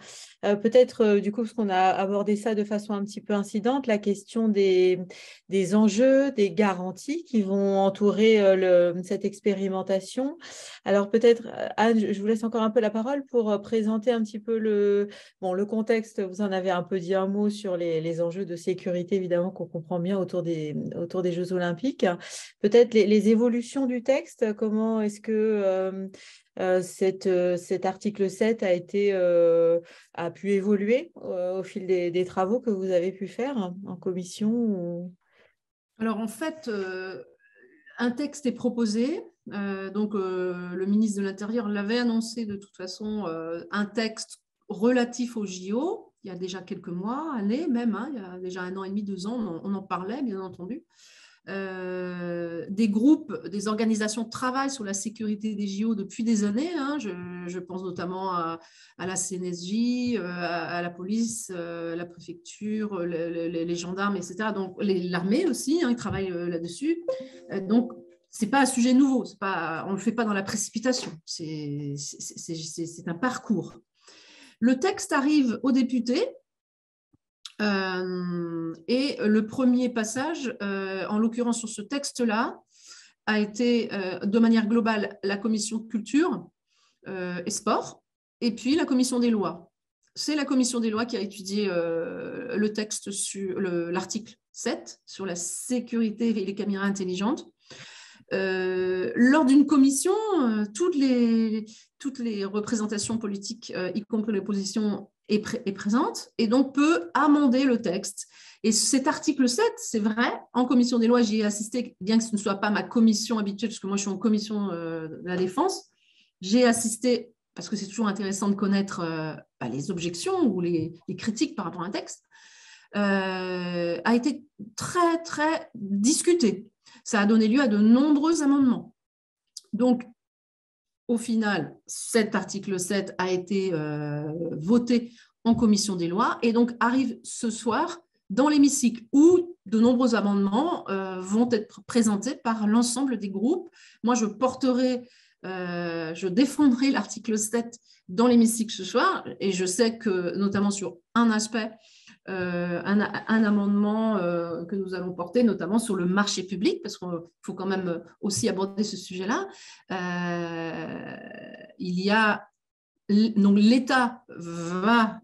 Euh, peut-être, du coup, parce qu'on a abordé ça de façon un petit peu incidente, la question des, des enjeux, des garanties qui vont entourer cette expérimentation. Alors peut-être, euh, Anne, je vous laisse encore un peu la parole pour présenter un petit peu le, bon, le contexte. Vous en avez un peu dit un mot sur les, les enjeux de sécurité, évidemment, qu'on comprend bien autour autour des, Jeux olympiques. Peut-être les, évolutions du texte, comment est-ce que euh, euh, cette, euh, cet article 7 a, été, a pu évoluer au fil des, travaux que vous avez pu faire en commission Alors en fait, un texte est proposé. donc le ministre de l'Intérieur l'avait annoncé de toute façon, un texte relatif au JO il y a déjà quelques mois, années même, hein, il y a déjà un an et demi, deux ans, on, en parlait, bien entendu. Euh, des groupes, des organisations travaillent sur la sécurité des JO depuis des années. Hein. Je, pense notamment à, la CNSJ, euh, à, la police, euh, la préfecture, les gendarmes, etc. Donc l'armée aussi, hein, ils travaillent là-dessus. Donc c'est pas un sujet nouveau, pas, on ne le fait pas dans la précipitation. C'est un parcours. Le texte arrive aux députés. Euh, et le premier passage, euh, en l'occurrence sur ce texte-là, a été euh, de manière globale la commission culture et sport, et puis la commission des lois. C'est la commission des lois qui a étudié le texte sur l'article 7 sur la sécurité et les caméras intelligentes. Euh, lors d'une commission, euh, toutes, les, représentations politiques, euh, y compris les positions, est, présente et donc peut amender le texte. Et cet article 7, c'est vrai, en commission des lois, j'y ai assisté, bien que ce ne soit pas ma commission habituelle, puisque moi je suis en commission de la défense, j'ai assisté, parce que c'est toujours intéressant de connaître bah, les objections ou les, critiques par rapport à un texte, a été très, très discuté ça a donné lieu à de nombreux amendements. Donc, au final, cet article 7 a été euh, voté en commission des lois et donc arrive ce soir dans l'hémicycle où de nombreux amendements euh, vont être présentés par l'ensemble des groupes. Moi, je porterai, euh, je défendrai l'article 7 dans l'hémicycle ce soir et je sais que notamment sur un aspect, euh, un, amendement euh, que nous allons porter, notamment sur le marché public, parce qu'il faut quand même aussi aborder ce sujet-là. Euh, il y a donc l'État va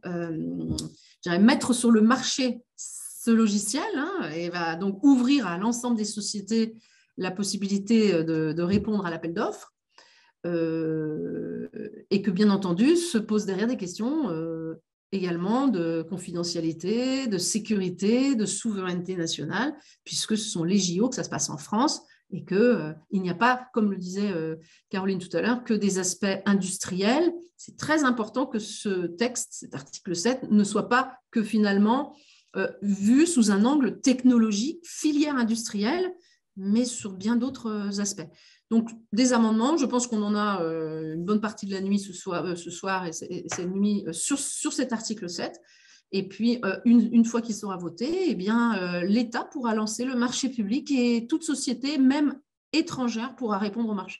mettre sur le marché ce logiciel hein, et va donc ouvrir à l'ensemble des sociétés la possibilité de, répondre à l'appel d'offres. et que bien entendu se posent derrière des questions euh, également de confidentialité, de sécurité, de souveraineté nationale, puisque ce sont les JO que ça se passe en France et qu'il euh, il n'y a pas, comme le disait euh, Caroline tout à l'heure, que des aspects industriels. C'est très important que ce texte, cet article 7, ne soit pas que finalement euh, vu sous un angle technologique, filière industrielle, mais sur bien d'autres aspects. Donc, des amendements, je pense qu'on en a euh, une bonne partie de la nuit ce soir, euh, ce soir et, cette nuit euh, sur, cet article 7. Et puis, une, une fois qu'il sera voté, eh bien, l'État pourra lancer le marché public et toute société, même étrangère, pourra répondre au marché.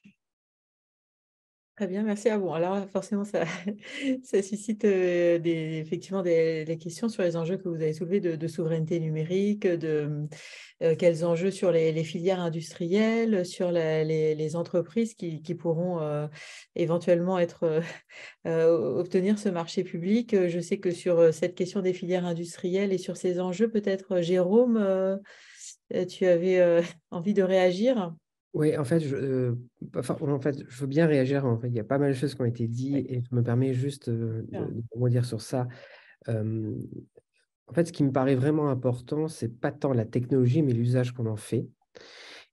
Très bien, merci à Alors forcément, ça, suscite effectivement des, questions sur les enjeux que vous avez soulevés de, souveraineté numérique, de quels enjeux sur les, filières industrielles, sur les, entreprises qui, pourront éventuellement obtenir ce marché public. Je sais que sur cette question des filières industrielles et sur ces enjeux, peut-être Jérôme, tu avais envie de réagir. Oui, en fait, je, euh, bah, en fait, je veux bien réagir. il y a pas mal de choses qui ont été dites et je me permets juste euh, de, rebondir sur ça. en fait, ce qui me paraît vraiment important, c'est pas tant la technologie, mais l'usage qu'on en fait.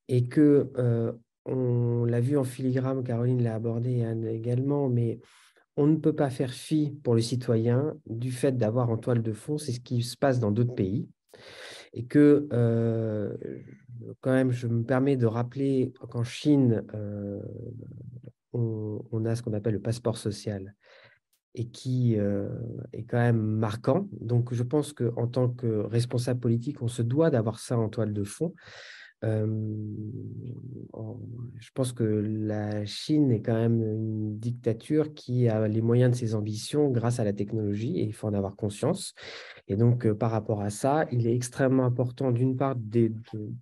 Et que, euh, on l'a vu en filigrane, Caroline l'a abordé également, mais on ne peut pas faire fi pour le citoyen du fait d'avoir en toile de fond, c'est ce qui se passe dans d'autres pays et que euh, quand même, je me permets de rappeler qu'en Chine, euh, on, a ce qu'on appelle le passeport social et qui euh, est quand même marquant. Donc, je pense qu'en tant que responsable politique, on se doit d'avoir ça en toile de fond. Euh, je pense que la Chine est quand même une dictature qui a les moyens de ses ambitions grâce à la technologie et il faut en avoir conscience. Et donc, euh, par rapport à ça, il est extrêmement important, d'une part, de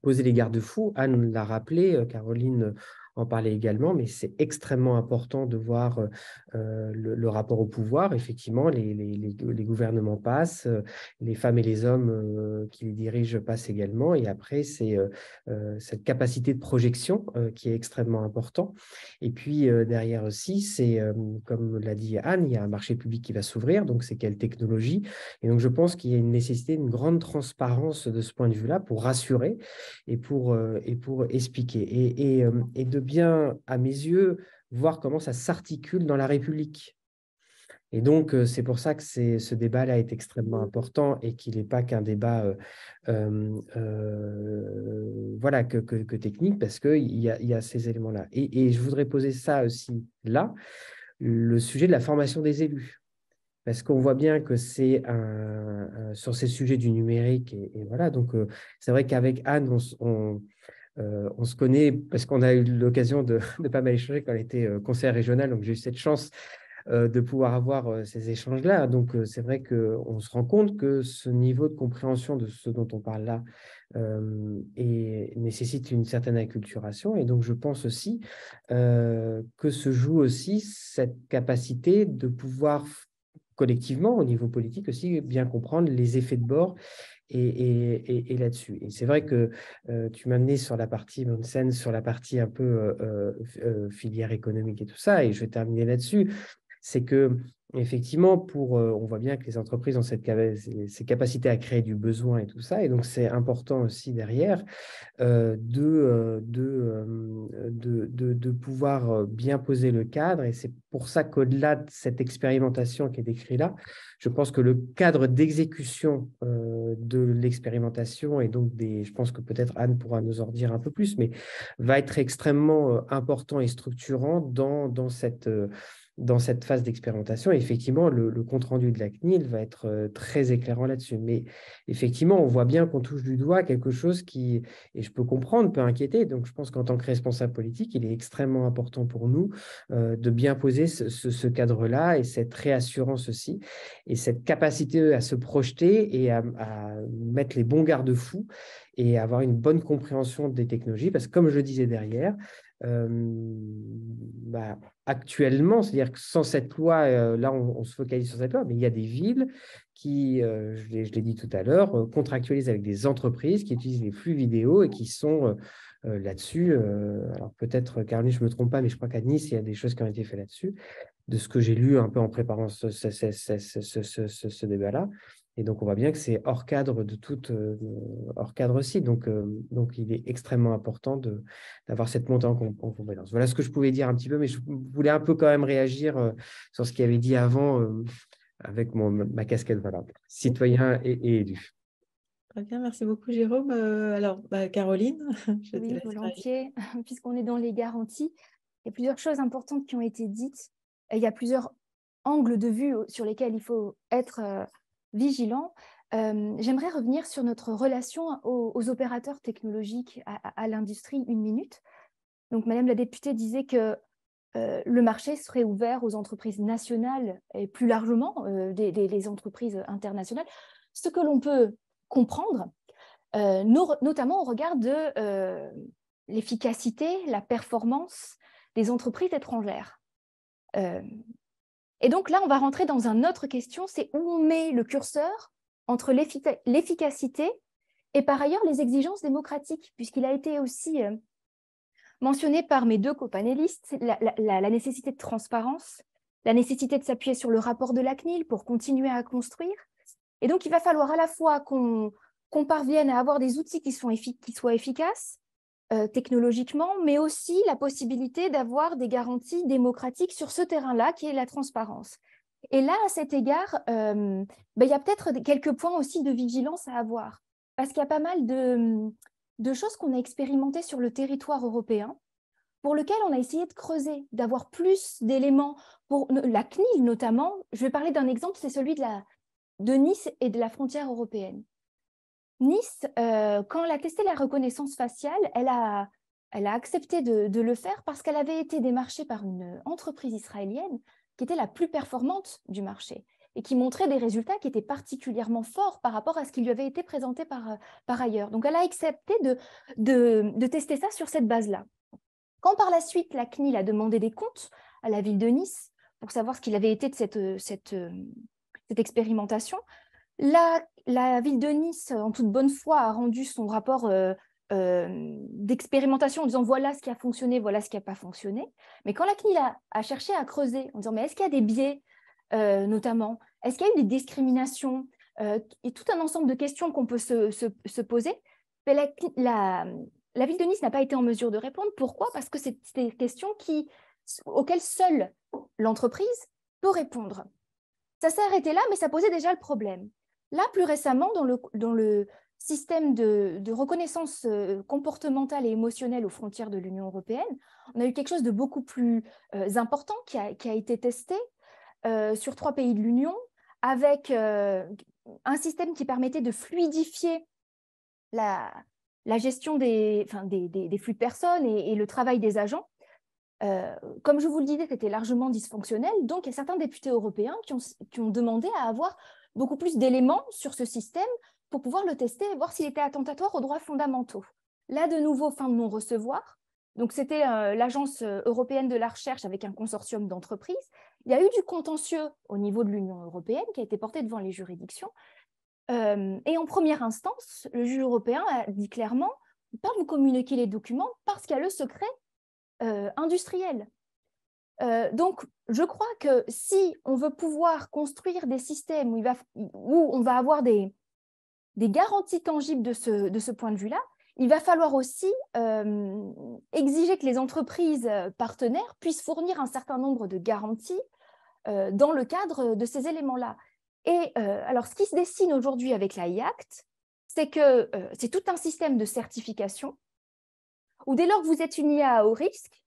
poser les garde-fous. Anne l'a rappelé, euh, Caroline en parler également, mais c'est extrêmement important de voir euh, euh, le, rapport au pouvoir. Effectivement, les, les, gouvernements passent, euh, les femmes et les hommes qui les dirigent passent également, et après, c'est cette capacité de projection qui est extrêmement importante. Et puis, derrière aussi, c'est, comme l'a dit Anne, il y a un marché public qui va s'ouvrir, donc c'est quelle technologie. Et donc, je pense qu'il y a une nécessité, d'une grande transparence de ce point de vue-là pour rassurer et pour, et pour expliquer. et de bien, à mes yeux, voir comment ça s'articule dans la République. Et donc, euh, c'est pour ça que ce débat-là est extrêmement important et qu'il n'est pas qu'un débat euh, euh, voilà, que, que, technique, parce qu'il y, a, y a ces éléments-là. Et, je voudrais poser ça aussi là, le sujet de la formation des élus. Parce qu'on voit bien que c'est sur ces sujets du numérique, et, et voilà, donc c'est vrai qu'avec Anne, on, on euh, on se connaît parce qu'on a eu l'occasion de, de, pas mal échanger quand elle était euh, conseiller régional, donc j'ai eu cette chance euh, de pouvoir avoir ces échanges-là. Donc c'est vrai qu'on se rend compte que ce niveau de compréhension de ce dont on parle là et nécessite une certaine acculturation. Et donc je pense aussi que se joue aussi cette capacité de pouvoir collectivement, au niveau politique aussi, bien comprendre les effets de bord et, là-dessus. Et c'est vrai que euh, tu m'as amené sur la partie Monsen, sur la partie un peu euh, euh, filière économique et tout ça, et je vais terminer là-dessus. C'est que Effectivement, pour, euh, on voit bien que les entreprises ont cette, ces capacités à créer du besoin et tout ça, et donc c'est important aussi derrière euh, euh, de, pouvoir bien poser le cadre, et c'est pour ça qu'au-delà de cette expérimentation qui est décrite là, je pense que le cadre d'exécution de l'expérimentation, et donc des, je pense que peut-être Anne pourra nous en dire un peu plus, mais va être extrêmement important et structurant dans cette dans cette phase d'expérimentation. Effectivement, le, compte-rendu de la CNIL va être euh, très éclairant là-dessus. Mais effectivement, on voit bien qu'on touche du doigt quelque chose qui, et je peux comprendre, peut inquiéter. Donc, je pense qu'en tant que responsable politique, il est extrêmement important pour nous euh, de bien poser ce, cadre-là et cette réassurance aussi, et cette capacité à se projeter et à, mettre les bons garde-fous et avoir une bonne compréhension des technologies, parce que comme je le disais derrière, euh, bah, actuellement, c'est-à-dire que sans cette loi, euh, là on, se focalise sur cette loi, mais il y a des villes qui, euh, je l'ai dit tout à l'heure, contractualisent avec des entreprises qui utilisent les flux vidéo et qui sont là-dessus. alors peut-être, Caroline, je ne me trompe pas, mais je crois qu'à Nice, il y a des choses qui ont été faites là-dessus, de ce que j'ai lu un peu en préparant ce débat-là. Et donc, on voit bien que c'est hors cadre de toute, euh, hors cadre aussi. Donc, euh, donc, il est extrêmement important d'avoir cette montée en, en, Voilà ce que je pouvais dire un petit peu, mais je voulais un peu quand même réagir euh, sur ce qu'il avait dit avant avec mon, ma casquette voilà, citoyen et, élu. Très bien, merci beaucoup Jérôme. alors, bah, Caroline, je oui, volontiers, puisqu'on est dans les garanties. Il y a plusieurs choses importantes qui ont été dites. Il y a plusieurs angles de vue sur lesquels il faut être Vigilant, euh, J'aimerais revenir sur notre relation aux, opérateurs technologiques, à, l'industrie, une minute. Donc, Madame la députée disait que euh, le marché serait ouvert aux entreprises nationales et plus largement euh, des, entreprises internationales, ce que l'on peut comprendre, notamment au regard de l'efficacité, la performance des entreprises étrangères. Et donc là, on va rentrer dans une autre question, c'est où on met le curseur entre l'efficacité et par ailleurs les exigences démocratiques, puisqu'il a été aussi euh, mentionné par mes deux copanélistes la, nécessité de transparence, la nécessité de s'appuyer sur le rapport de la CNIL pour continuer à construire. Et donc, il va falloir à la fois qu'on parvienne à avoir des outils qui soient efficaces, euh, technologiquement, mais aussi la possibilité d'avoir des garanties démocratiques sur ce terrain-là, qui est la transparence. Et là, à cet égard, euh, ben, il y a peut-être quelques points aussi de vigilance à avoir, parce qu'il y a pas mal de, choses qu'on a expérimentées sur le territoire européen, pour lequel on a essayé de creuser, d'avoir plus d'éléments pour la CNIL notamment. Je vais parler d'un exemple, c'est celui de, de Nice et de la frontière européenne. Nice, euh, quand elle a testé la reconnaissance faciale, elle a, accepté de, le faire parce qu'elle avait été démarchée par une entreprise israélienne qui était la plus performante du marché et qui montrait des résultats qui étaient particulièrement forts par rapport à ce qui lui avait été présenté par, ailleurs. Donc elle a accepté de, tester ça sur cette base-là. Quand par la suite la CNIL a demandé des comptes à la ville de Nice pour savoir ce qu'il avait été de cette expérimentation, la, la, ville de Nice, en toute bonne foi, a rendu son rapport euh, euh, d'expérimentation en disant voilà ce qui a fonctionné, voilà ce qui n'a pas fonctionné. Mais quand la CNIL a, cherché à creuser en disant mais est-ce qu'il y a des biais, euh, notamment Est-ce qu'il y a eu des discriminations Et tout un ensemble de questions qu'on peut se, poser. la, ville de Nice n'a pas été en mesure de répondre. Pourquoi Parce que c'est des questions auxquelles seule l'entreprise peut répondre. Ça s'est arrêté là, mais ça posait déjà le problème. Là, plus récemment, dans le, système de, reconnaissance euh, comportementale et émotionnelle aux frontières de l'Union européenne, on a eu quelque chose de beaucoup plus euh, important qui a, été testé euh, sur trois pays de l'Union, avec un système qui permettait de fluidifier la, gestion des, flux de personnes et, le travail des agents. comme je vous le disais, c'était largement dysfonctionnel. Donc, il y a certains députés européens qui ont demandé à avoir beaucoup plus d'éléments sur ce système pour pouvoir le tester et voir s'il était attentatoire aux droits fondamentaux. Là, de nouveau, fin de non-recevoir. Donc, c'était euh, l'Agence euh, européenne de la recherche avec un consortium d'entreprises. Il y a eu du contentieux au niveau de l'Union européenne qui a été porté devant les juridictions. Euh, et en première instance, le juge européen a dit clairement, pas vous communiquer les documents parce qu'il y a le secret industriel. Euh, donc, je crois que si on veut pouvoir construire des systèmes où, on va avoir des, garanties tangibles de ce, point de vue-là, il va falloir aussi euh, exiger que les entreprises euh, partenaires puissent fournir un certain nombre de garanties dans le cadre de ces éléments-là. Et alors, ce qui se dessine aujourd'hui avec la IACT, e c'est que c'est tout un système de certification où dès lors que vous êtes une IA au risque,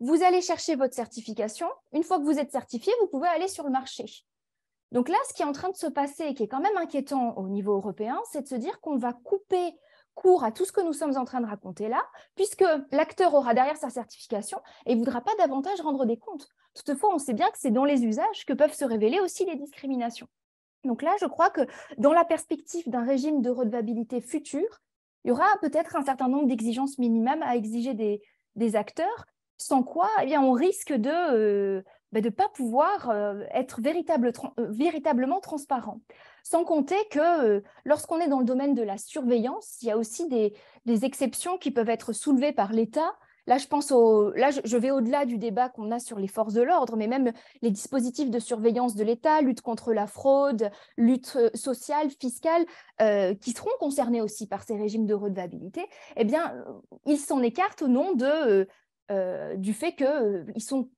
vous allez chercher votre certification. Une fois que vous êtes certifié, vous pouvez aller sur le marché. Donc là, ce qui est en train de se passer et qui est quand même inquiétant au niveau européen, c'est de se dire qu'on va couper court à tout ce que nous sommes en train de raconter là, puisque l'acteur aura derrière sa certification et ne voudra pas davantage rendre des comptes. Toutefois, on sait bien que c'est dans les usages que peuvent se révéler aussi les discriminations. Donc là, je crois que dans la perspective d'un régime de redevabilité future, il y aura peut-être un certain nombre d'exigences minimum à exiger des acteurs sans quoi eh on risque de ne euh, bah, pas pouvoir euh, être euh, véritablement transparent. Sans compter que lorsqu'on est dans le domaine de la surveillance, il y a aussi des, exceptions qui peuvent être soulevées par l'État. Là, je pense au, là, je vais au-delà du débat qu'on a sur les forces de l'ordre, mais même les dispositifs de surveillance de l'État, lutte contre la fraude, lutte sociale, fiscale, qui seront concernés aussi par ces régimes de redevabilité. Eh bien, ils s'en écartent au nom de euh, du fait qu'ils euh, sont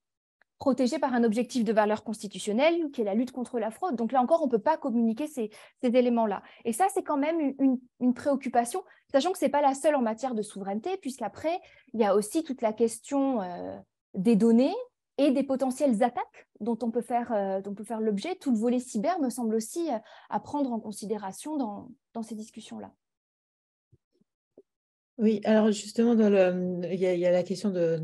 protégés par un objectif de valeur constitutionnelle qui est la lutte contre la fraude. Donc là encore, on ne peut pas communiquer ces, éléments-là. Et ça, c'est quand même une, préoccupation, sachant que ce n'est pas la seule en matière de souveraineté, puisqu'après, il y a aussi toute la question euh, des données et des potentielles attaques dont on peut faire, l'objet. Tout le volet cyber me semble aussi à prendre en considération dans ces discussions-là. Oui, alors justement, il, y a, la question de,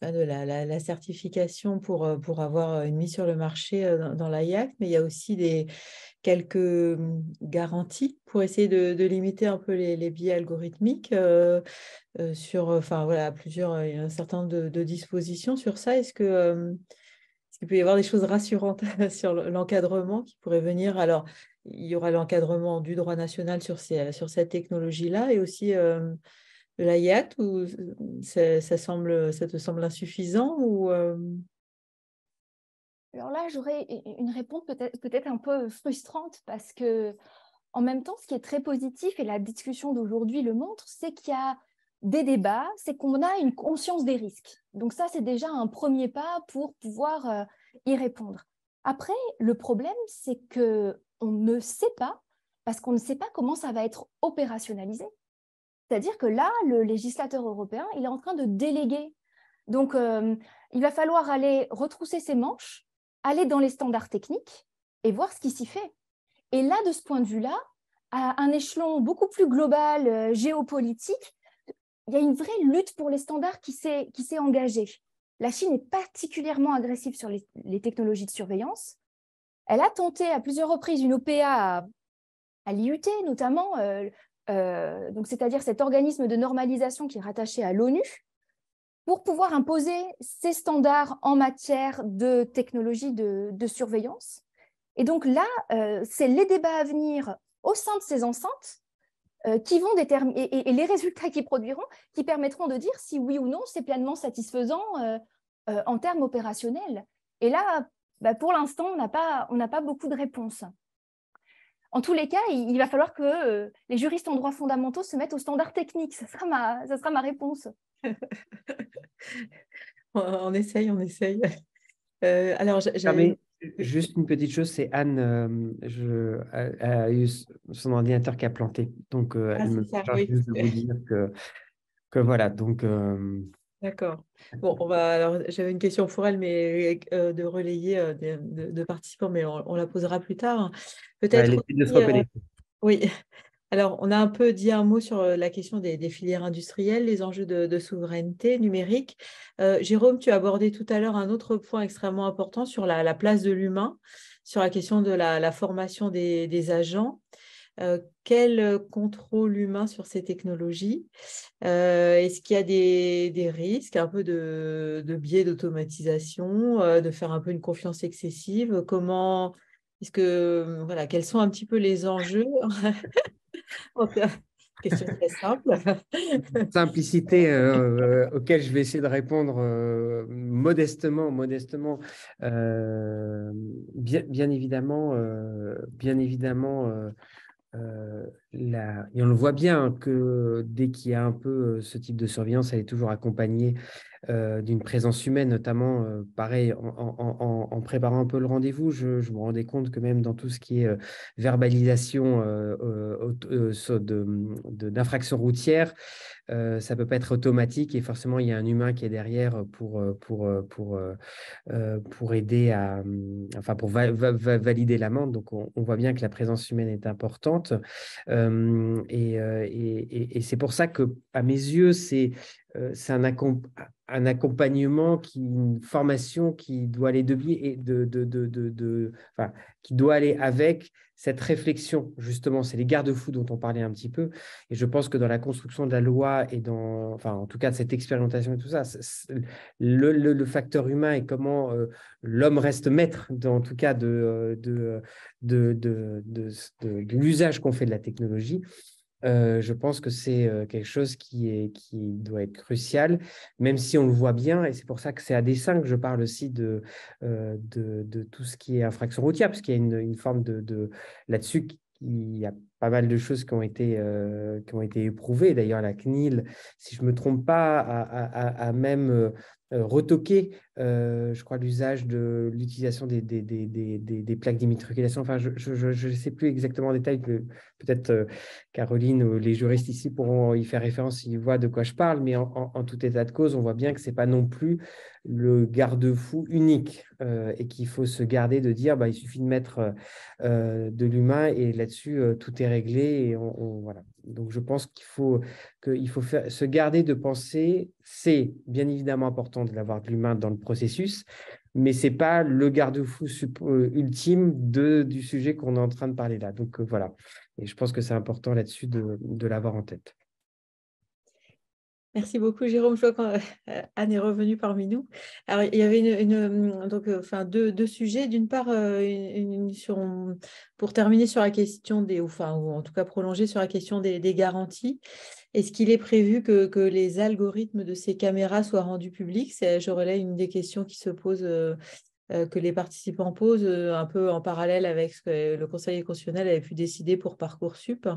ben, la, certification pour, euh, avoir euh, une mise sur le marché euh, dans, dans mais il y a aussi des, quelques hum, garanties pour essayer de, limiter un peu les, biais algorithmiques sur, enfin voilà, plusieurs, il y a un certain nombre de, dispositions sur ça. Est-ce que hum, qu'il peut y avoir des choses rassurantes sur l'encadrement qui pourrait venir Alors, il y aura l'encadrement du droit national sur, euh, sur cette technologie-là et aussi euh, de l'AIAT ou ça, semble, ça te semble insuffisant ou, euh? Alors là, j'aurais une réponse peut-être peut un peu frustrante parce que, en même temps, ce qui est très positif et la discussion d'aujourd'hui le montre, c'est qu'il y a des débats, c'est qu'on a une conscience des risques. Donc ça, c'est déjà un premier pas pour pouvoir y répondre. Après, le problème, c'est que on ne sait pas parce qu'on ne sait pas comment ça va être opérationnalisé. C'est-à-dire que là, le législateur européen, il est en train de déléguer. Donc, euh, il va falloir aller retrousser ses manches, aller dans les standards techniques et voir ce qui s'y fait. Et là, de ce point de vue-là, à un échelon beaucoup plus global, euh, géopolitique, il y a une vraie lutte pour les standards qui s'est engagée. La Chine est particulièrement agressive sur les technologies de surveillance. Elle a tenté à plusieurs reprises une OPA à, l'IUT notamment, euh, euh, c'est-à-dire cet organisme de normalisation qui est rattaché à l'ONU, pour pouvoir imposer ses standards en matière de technologie de, surveillance. Et donc là, euh, c'est les débats à venir au sein de ces enceintes qui vont déterminer et, les résultats qu'ils produiront qui permettront de dire si oui ou non c'est pleinement satisfaisant en termes opérationnels. Et là, bah, pour l'instant, on n'a pas, beaucoup de réponses. En tous les cas, il, va falloir que euh, les juristes en droits fondamentaux se mettent au standard technique. Ça sera ma, réponse. on, essaye, on essaye. Euh, alors, Juste une petite chose, c'est Anne euh, a, eu son ordinateur qui a planté. Donc, elle ah, me ça, juste vous dire que, voilà, donc D'accord. Bon, on va alors j'avais une question pour elle, mais euh, de relayer euh, de, participants, mais on, la posera plus tard. Peut-être. Euh, oui. Alors, on a un peu dit un mot sur la question des, filières industrielles, les enjeux de, souveraineté numérique. Jérôme, tu as abordé tout à l'heure un autre point extrêmement important sur la, place de l'humain, sur la question de la, formation des agents. Euh, quel euh, contrôle humain sur ces technologies euh, Est-ce qu'il y a des, risques, un peu de, biais d'automatisation, de faire un peu une confiance excessive Comment est-ce que voilà, quels sont un petit peu les enjeux Question très simple. Simplicité auquel je vais essayer de répondre modestement, modestement. bien, bien évidemment, bien évidemment euh, et on le voit bien que dès qu'il y a un peu euh, ce type de surveillance, elle est toujours accompagnée euh, d'une présence humaine, notamment, pareil, en, préparant un peu le rendez-vous, je, je, me rendais compte que même dans tout ce qui est verbalisation d'infractions routières, ça ne peut pas être automatique et forcément, il y a un humain qui est derrière pour, pour, pour, pour aider à, mmh, enfin, pour valider l'amende. Donc, on, voit bien que la présence humaine est importante. et, et, et c'est pour ça que, à mes yeux, c'est euh, c'est un, accompagnement, qui, une formation qui doit aller de, de, de, qui doit aller avec cette réflexion, justement, c'est les garde-fous dont on parlait un petit peu. Et je pense que dans la construction de la loi et dans, enfin, en tout cas, de cette expérimentation et tout ça, le, facteur humain et comment euh, l'homme reste maître, en tout cas, euh, de, de l'usage qu'on fait de la technologie, euh, je pense que c'est euh, quelque chose qui, est, qui doit être crucial, même si on le voit bien, et c'est pour ça que c'est à dessein que je parle aussi de, euh, de, tout ce qui est infraction routière, parce qu'il y a une, forme de, là-dessus il y a pas mal de choses qui ont été, qui ont été éprouvées. D'ailleurs, la CNIL, si je ne me trompe pas, a, même retoqué euh, je crois, l'usage de l'utilisation des, des, des, des, plaques d'immatriculation. Enfin, je ne sais plus exactement en détail, peut-être euh, Caroline les juristes ici pourront y faire référence s'ils voient de quoi je parle, mais en, tout état de cause, on voit bien que ce n'est pas non plus le garde-fou unique euh, et qu'il faut se garder de dire bah, il suffit de mettre de l'humain et là-dessus, tout est réglé. Et voilà. Donc, je pense qu'il faut, il faut se garder de penser, c'est bien évidemment important de l'avoir de l'humain dans le processus, mais n'est pas le garde-fou euh, ultime de, du sujet qu'on est en train de parler là. Donc euh, voilà, et je pense que c'est important là-dessus de l'avoir en tête. Merci beaucoup, Jérôme. Je vois qu'Anne euh, est revenue parmi nous. Alors, il y avait une, euh, donc, euh, enfin, deux, sujets. D'une part, pour terminer sur la question des, enfin, ou en tout cas prolonger sur la question des, garanties. Est-ce qu'il est prévu que, les algorithmes de ces caméras soient rendus publics C'est, Je relais une des questions qui se pose que les participants posent un peu en parallèle avec ce que le Conseil constitutionnel avait pu décider pour Parcoursup.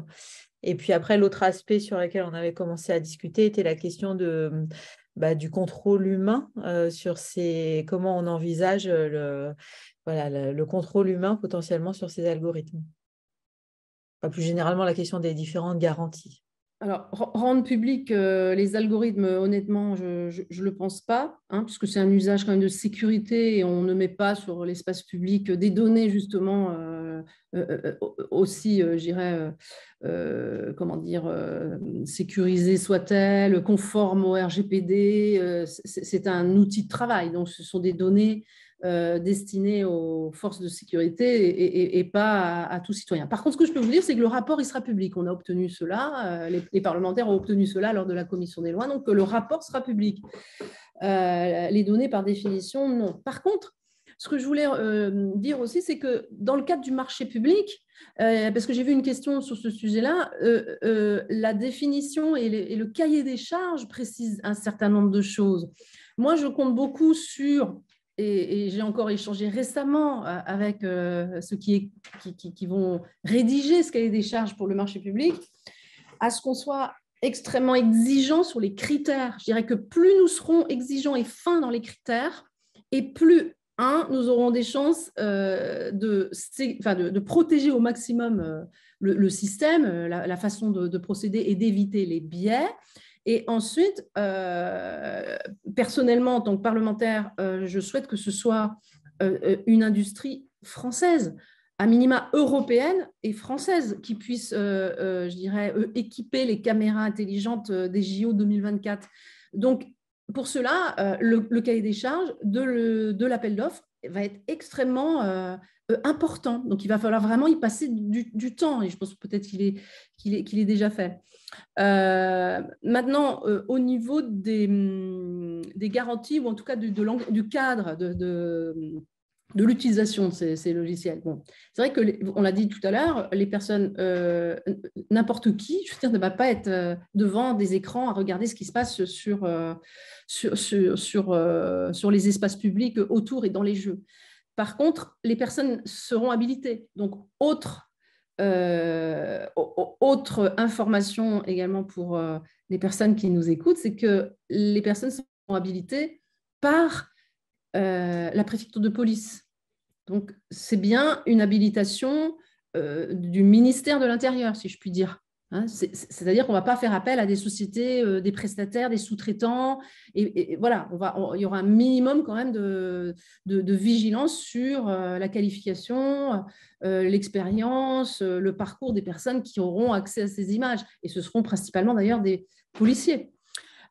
Et puis après, l'autre aspect sur lequel on avait commencé à discuter était la question de, bah, du contrôle humain euh, sur ces, comment on envisage euh, le, contrôle humain potentiellement sur ces algorithmes. plus généralement, la question des différentes garanties alors, rendre public euh, les algorithmes, honnêtement, je ne le pense pas, hein, puisque c'est un usage quand même de sécurité et on ne met pas sur l'espace public des données justement euh, euh, aussi, j'irais, comment dire, sécurisées soit elles conformes au RGPD. c'est un outil de travail, donc ce sont des données euh, destiné aux forces de sécurité et, pas à, tout citoyen. Par contre, ce que je peux vous dire, c'est que le rapport, il sera public. On a obtenu cela, euh, les, parlementaires ont obtenu cela lors de la commission des lois, donc euh, le rapport sera public. Euh, les données, par définition, non. Par contre, ce que je voulais dire aussi, c'est que dans le cadre du marché public, parce que j'ai vu une question sur ce sujet-là, la définition et, et, le cahier des charges précisent un certain nombre de choses. Moi, je compte beaucoup sur et, j'ai encore échangé récemment euh, avec euh, ceux qui, vont rédiger ce cahier des charges pour le marché public, à ce qu'on soit extrêmement exigeant sur les critères. Je dirais que plus nous serons exigeants et fins dans les critères, et plus, un, nous aurons des chances euh, de, protéger au maximum le, système, la, façon de procéder et d'éviter les biais. Et ensuite, euh, personnellement, en tant que parlementaire, euh, je souhaite que ce soit euh, une industrie française, à minima européenne et française, qui puisse, je dirais, équiper les caméras intelligentes des JO 2024. Donc, pour cela, le, cahier des charges de l'appel d'offres va être extrêmement important. Donc, il va falloir vraiment y passer du, temps. Et je pense peut-être qu'il est, qu'il est déjà fait. Euh, maintenant, euh, au niveau mm, des, garanties, ou en tout cas du, cadre mm, de, l'utilisation de ces, logiciels. Bon. C'est vrai que, on l'a dit tout à l'heure, les personnes, euh, n'importe qui, ne va pas être devant des écrans à regarder ce qui se passe sur, les espaces publics autour et dans les jeux. Par contre, les personnes seront habilitées. Donc, autres. Euh, autre information également pour euh, les personnes qui nous écoutent, c'est que les personnes sont habilitées par euh, la préfecture de police. Donc, c'est bien une habilitation du ministère de l'Intérieur, si je puis dire. Hein, c'est-à-dire qu'on ne va pas faire appel à des sociétés, euh, des prestataires, des sous-traitants. Et, voilà, il y aura un minimum quand même de, vigilance sur euh, la qualification, euh, l'expérience, le parcours des personnes qui auront accès à ces images. Et ce seront principalement d'ailleurs des policiers.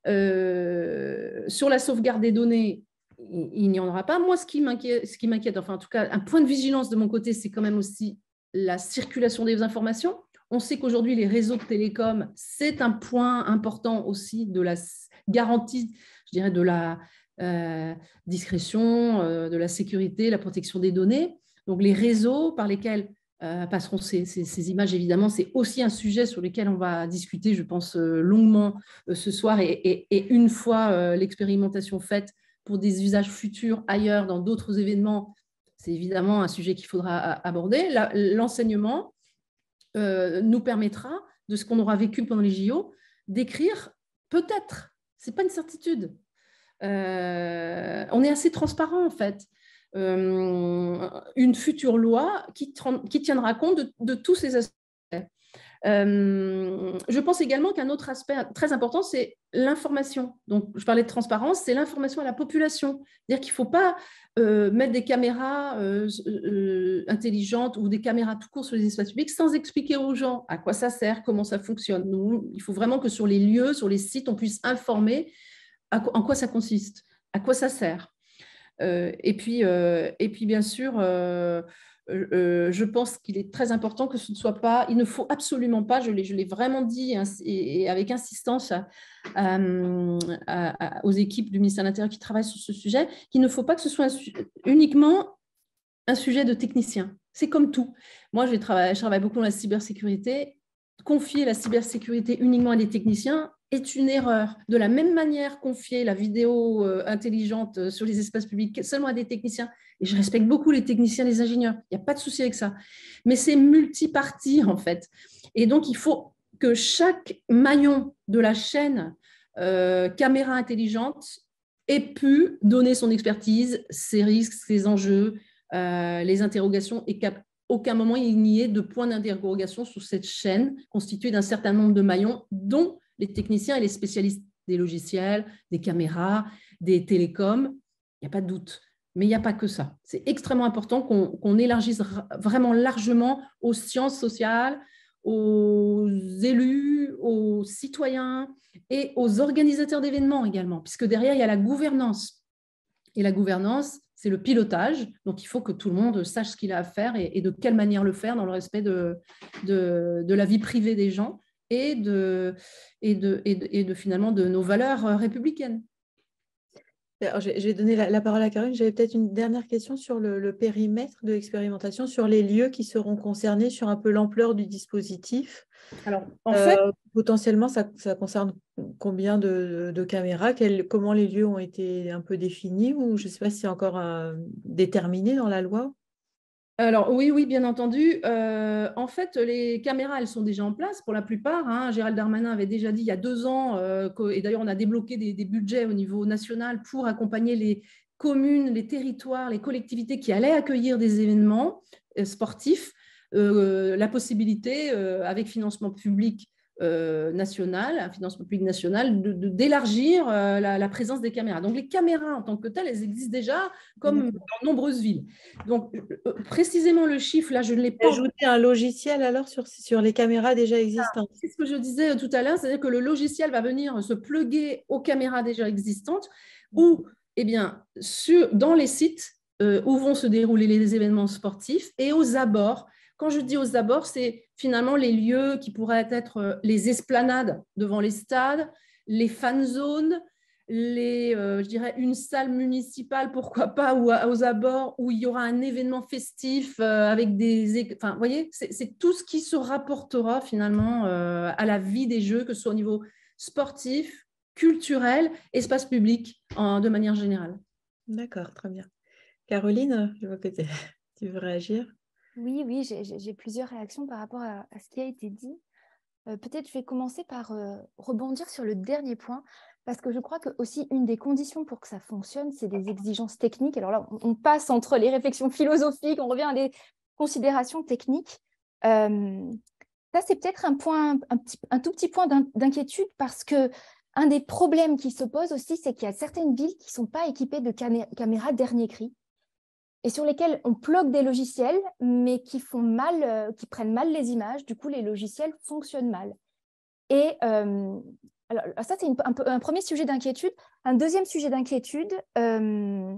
sur la sauvegarde des données, il, il n'y en aura pas. Moi, ce qui m'inquiète, enfin en tout cas, un point de vigilance de mon côté, c'est quand même aussi la circulation des informations on sait qu'aujourd'hui, les réseaux de télécom, c'est un point important aussi de la garantie, je dirais, de la euh, discrétion, euh, de la sécurité, la protection des données. Donc, les réseaux par lesquels euh, passeront ces, images, évidemment, c'est aussi un sujet sur lequel on va discuter, je pense, longuement ce soir. Et, et une fois l'expérimentation faite pour des usages futurs ailleurs, dans d'autres événements, c'est évidemment un sujet qu'il faudra aborder. L'enseignement, euh, nous permettra, de ce qu'on aura vécu pendant les JO, d'écrire peut-être. C'est pas une certitude. Euh, on est assez transparent en fait. Euh, une future loi qui, qui tiendra compte de, tous ces aspects. Euh, je pense également qu'un autre aspect très important, c'est l'information. Donc, je parlais de transparence, c'est l'information à la population. C'est-à-dire qu'il ne faut pas euh, mettre des caméras euh, intelligentes ou des caméras tout court sur les espaces publics sans expliquer aux gens à quoi ça sert, comment ça fonctionne. il faut vraiment que sur les lieux, sur les sites, on puisse informer en quoi ça consiste, à quoi ça sert. et, puis, et puis, bien sûr euh, euh, je pense qu'il est très important que ce ne soit pas, il ne faut absolument pas, je l'ai vraiment dit hein, et, avec insistance euh, aux équipes du ministère de l'Intérieur qui travaillent sur ce sujet, qu'il ne faut pas que ce soit uniquement un sujet de technicien. C'est comme tout. Moi, je je travaille beaucoup dans la cybersécurité. Confier la cybersécurité uniquement à des techniciens, est une erreur. De la même manière, confier la vidéo euh, intelligente euh, sur les espaces publics seulement à des techniciens, et je respecte beaucoup les techniciens, les ingénieurs, il n'y a pas de souci avec ça, mais c'est multipartie en fait. Et donc, il faut que chaque maillon de la chaîne euh, caméra intelligente ait pu donner son expertise, ses risques, ses enjeux, les interrogations, et qu'à aucun moment il n'y ait de point d'interrogation sur cette chaîne constituée d'un certain nombre de maillons, dont les techniciens et les spécialistes des logiciels, des caméras, des télécoms. Il n'y a pas de doute. Mais il n'y a pas que ça. C'est extrêmement important qu'on qu'on élargisse vraiment largement aux sciences sociales, aux élus, aux citoyens et aux organisateurs d'événements également, puisque derrière, il y a la gouvernance. Et la gouvernance, c'est le pilotage. Donc, il faut que tout le monde sache ce qu'il a à faire et, de quelle manière le faire dans le respect de, de la vie privée des gens et de, et de, et de, finalement de nos valeurs euh, républicaines. Alors, je vais donner la, parole à Karine, J'avais peut-être une dernière question sur le, périmètre de l'expérimentation, sur les lieux qui seront concernés, sur un peu l'ampleur du dispositif. Alors, en fait, euh, potentiellement, ça, ça, concerne combien de, caméras Comment les lieux ont été un peu définis Ou je ne sais pas si c'est encore euh, déterminé dans la loi alors oui, oui, bien entendu. Euh, en fait, les caméras, elles sont déjà en place pour la plupart. Hein. Gérald Darmanin avait déjà dit il y a deux ans, euh, et d'ailleurs on a débloqué des, budgets au niveau national pour accompagner les communes, les territoires, les collectivités qui allaient accueillir des événements euh, sportifs, la possibilité, avec financement public nationale, euh, national, un financement public national, d'élargir euh, la, présence des caméras. Donc les caméras en tant que telles, elles existent déjà, comme mhm. dans nombreuses villes. Donc euh, précisément le chiffre, là, je ne l'ai pas. Ajouter un logiciel alors sur, sur les caméras déjà existantes. Ah, c'est ce que je disais tout à l'heure, c'est-à-dire que le logiciel va venir se pluguer aux caméras déjà existantes mhm. ou, eh bien, sur, dans les sites où vont se dérouler les événements sportifs et aux abords quand je dis aux abords, c'est finalement les lieux qui pourraient être euh, les esplanades devant les stades, les fan zones, les, euh, je dirais une salle municipale, pourquoi pas, ou aux abords, où il y aura un événement festif euh, avec des... Enfin, vous voyez, c'est tout ce qui se rapportera finalement à la vie des Jeux, que ce soit au niveau sportif, culturel, espace public, en, de manière générale. D'accord, très bien. Caroline, je vois que tu veux réagir. Oui, oui, j'ai plusieurs réactions par rapport à, ce qui a été dit. Euh, peut-être je vais commencer par euh, rebondir sur le dernier point, parce que je crois que aussi une des conditions pour que ça fonctionne, c'est des exigences techniques. Alors là, on, passe entre les réflexions philosophiques, on revient à des considérations techniques. Euh, ça, c'est peut-être un un, tout petit point d'inquiétude, parce que un des problèmes qui se pose aussi, c'est qu'il y a certaines villes qui ne sont pas équipées de caméras dernier cri et sur lesquels on bloque des logiciels, mais qui font mal, euh, qui prennent mal les images. Du coup, les logiciels fonctionnent mal. Et euh, alors, ah, ça, c'est un, premier sujet d'inquiétude. Un deuxième sujet d'inquiétude, euh,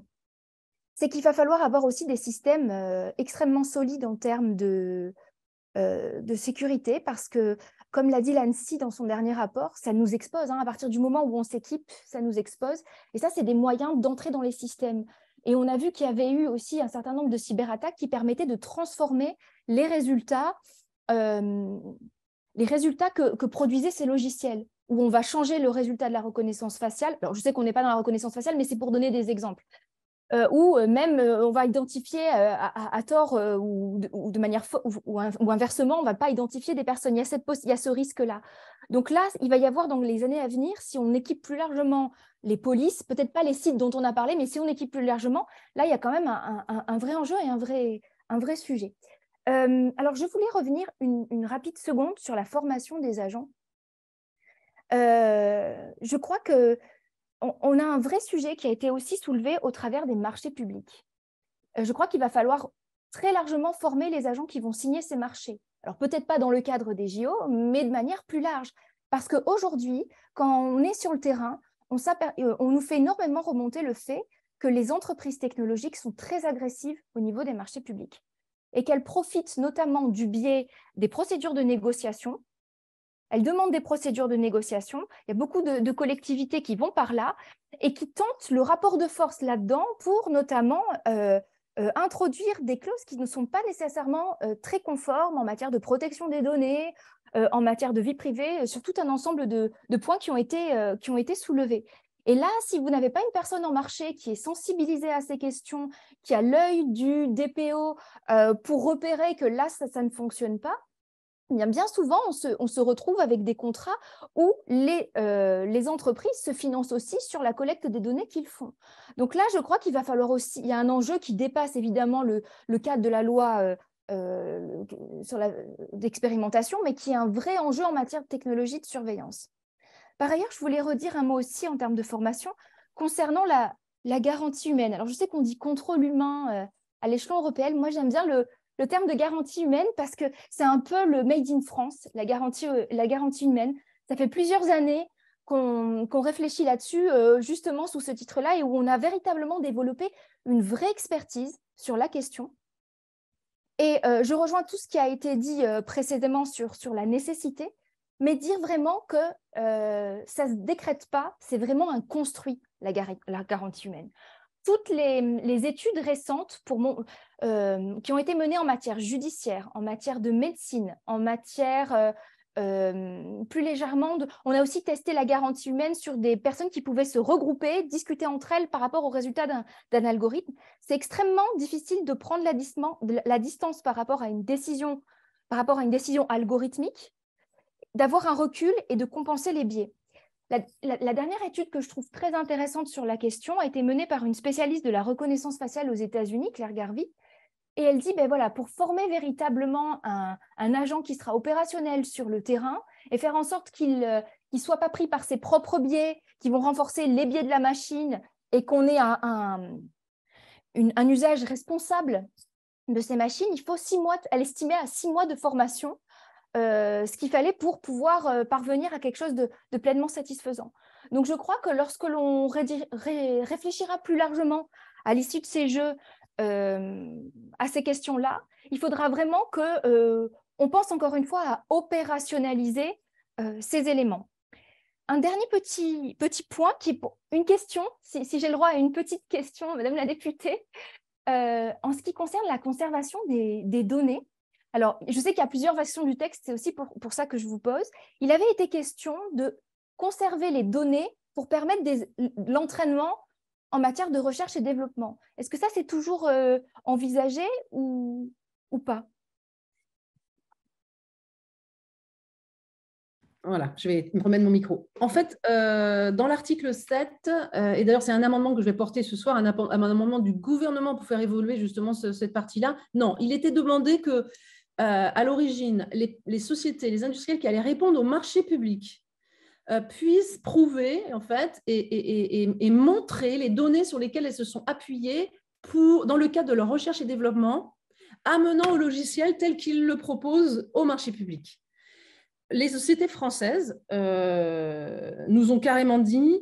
c'est qu'il va falloir avoir aussi des systèmes extrêmement solides en termes de, sécurité, parce que, comme l'a dit l'ANSI dans son dernier rapport, ça nous expose. Hein. à partir du moment où on s'équipe, ça nous expose. Et ça, c'est des moyens d'entrer dans les systèmes. Et on a vu qu'il y avait eu aussi un certain nombre de cyberattaques qui permettaient de transformer les résultats, euh, les résultats que, que produisaient ces logiciels où on va changer le résultat de la reconnaissance faciale. Alors, je sais qu'on n'est pas dans la reconnaissance faciale, mais c'est pour donner des exemples. Euh, ou euh, même euh, on va identifier à, tort ou, de manière ou, inversement, on ne va pas identifier des personnes. Il y a, cette il y a ce risque-là. Donc là, il va y avoir dans les années à venir, si on équipe plus largement les polices, peut-être pas les sites dont on a parlé, mais si on équipe plus largement, là, il y a quand même un, vrai enjeu et un vrai, un vrai sujet. alors, je voulais revenir une, rapide seconde sur la formation des agents. je crois que on, a un vrai sujet qui a été aussi soulevé au travers des marchés publics. Euh, je crois qu'il va falloir très largement former les agents qui vont signer ces marchés. Alors peut-être pas dans le cadre des JO, mais de manière plus large. Parce qu'aujourd'hui, quand on est sur le terrain, euh, on nous fait énormément remonter le fait que les entreprises technologiques sont très agressives au niveau des marchés publics et qu'elles profitent notamment du biais des procédures de négociation elle demande des procédures de négociation. Il y a beaucoup de, collectivités qui vont par là et qui tentent le rapport de force là-dedans pour notamment euh, euh, introduire des clauses qui ne sont pas nécessairement euh, très conformes en matière de protection des données, en matière de vie privée, sur tout un ensemble de, points qui ont, été, qui ont été soulevés. Et là, si vous n'avez pas une personne en marché qui est sensibilisée à ces questions, qui a l'œil du DPO pour repérer que là, ça ne fonctionne pas, Bien, bien, souvent, on se, retrouve avec des contrats où euh, les, entreprises se financent aussi sur la collecte des données qu'ils font. Donc là, je crois qu'il va falloir aussi, il y a un enjeu qui dépasse évidemment le, cadre de la loi euh, euh, sur d'expérimentation, mais qui est un vrai enjeu en matière de technologie de surveillance. Par ailleurs, je voulais redire un mot aussi en termes de formation concernant la, la garantie humaine. Alors, je sais qu'on dit contrôle humain à l'échelon européen. Moi, j'aime bien le, le terme de garantie humaine parce que c'est un peu le made in France, la garantie, euh, humaine. Ça fait plusieurs années qu'on réfléchit là-dessus, euh, justement sous ce titre-là, et où on a véritablement développé une vraie expertise sur la question. Et euh, je rejoins tout ce qui a été dit précédemment sur, la nécessité, mais dire vraiment que ça ne se décrète pas, c'est vraiment un construit, la garantie humaine toutes les, études récentes euh, qui ont été menées en matière judiciaire, en matière de médecine, en matière euh, euh, plus légèrement, on a aussi testé la garantie humaine sur des personnes qui pouvaient se regrouper, discuter entre elles par rapport aux résultats d'un algorithme. C'est extrêmement difficile de prendre la, la, distance par rapport à une décision, par rapport à une décision algorithmique, d'avoir un recul et de compenser les biais. La, dernière étude que je trouve très intéressante sur la question a été menée par une spécialiste de la reconnaissance faciale aux États-Unis, Claire Garvey. Et elle dit, ben voilà, pour former véritablement un, agent qui sera opérationnel sur le terrain et faire en sorte qu'il ne euh, soit pas pris par ses propres biais, qui vont renforcer les biais de la machine et qu'on ait un, usage responsable de ces machines, il faut six mois, elle estimait à six mois de formation euh, ce qu'il fallait pour pouvoir euh, parvenir à quelque chose de, pleinement satisfaisant. Donc je crois que lorsque l'on réfléchira plus largement à l'issue de ces jeux euh, à ces questions-là, il faudra vraiment que on pense encore une fois à opérationnaliser ces éléments. Un dernier petit, petit point, qui est une question, si, j'ai le droit à une petite question, Madame la députée, en ce qui concerne la conservation des données, alors, je sais qu'il y a plusieurs versions du texte, c'est aussi pour, ça que je vous pose. Il avait été question de conserver les données pour permettre l'entraînement en matière de recherche et développement. Est-ce que ça, c'est toujours euh, envisagé ou, pas Voilà, je vais me remettre mon micro. En fait, euh, dans l'article 7, euh, et d'ailleurs c'est un amendement que je vais porter ce soir, un amendement du gouvernement pour faire évoluer justement cette partie-là, non, il était demandé que euh, à l'origine, les, sociétés, les industriels qui allaient répondre au marché public euh, puissent prouver, en fait, et, montrer les données sur lesquelles elles se sont appuyées pour, dans le cadre de leur recherche et développement, amenant au logiciel tel qu'ils le propose au marché public. Les sociétés françaises euh, nous ont carrément dit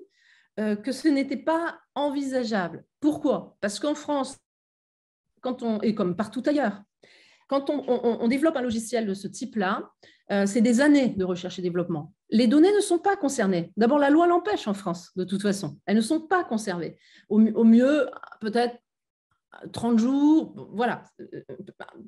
que ce n'était pas envisageable. Pourquoi Parce qu'en France, quand on, et comme partout ailleurs, quand on, développe un logiciel de ce type-là, euh, c'est des années de recherche et développement. Les données ne sont pas concernées. D'abord, la loi l'empêche en France, de toute façon. Elles ne sont pas conservées. au mieux, peut-être 30 jours, voilà, euh,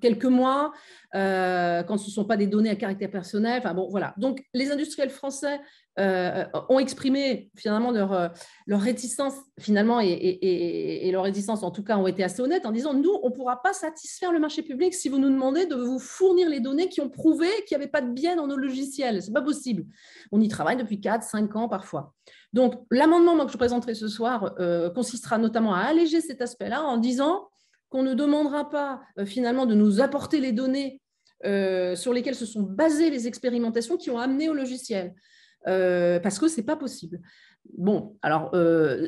quelques mois, euh, quand ce ne sont pas des données à caractère personnel. bon, voilà. Donc, les industriels français euh, ont exprimé finalement leur, leur réticence, finalement, et, et, leur réticence, en tout cas, ont été assez honnêtes en disant nous, on ne pourra pas satisfaire le marché public si vous nous demandez de vous fournir les données qui ont prouvé qu'il n'y avait pas de biais dans nos logiciels. Ce n'est pas possible. On y travaille depuis 4, 5 ans parfois. Donc, l'amendement que je présenterai ce soir euh, consistera notamment à alléger cet aspect-là en disant qu'on ne demandera pas euh, finalement de nous apporter les données euh, sur lesquelles se sont basées les expérimentations qui ont amené au logiciel, parce que ce n'est pas possible. Bon, alors,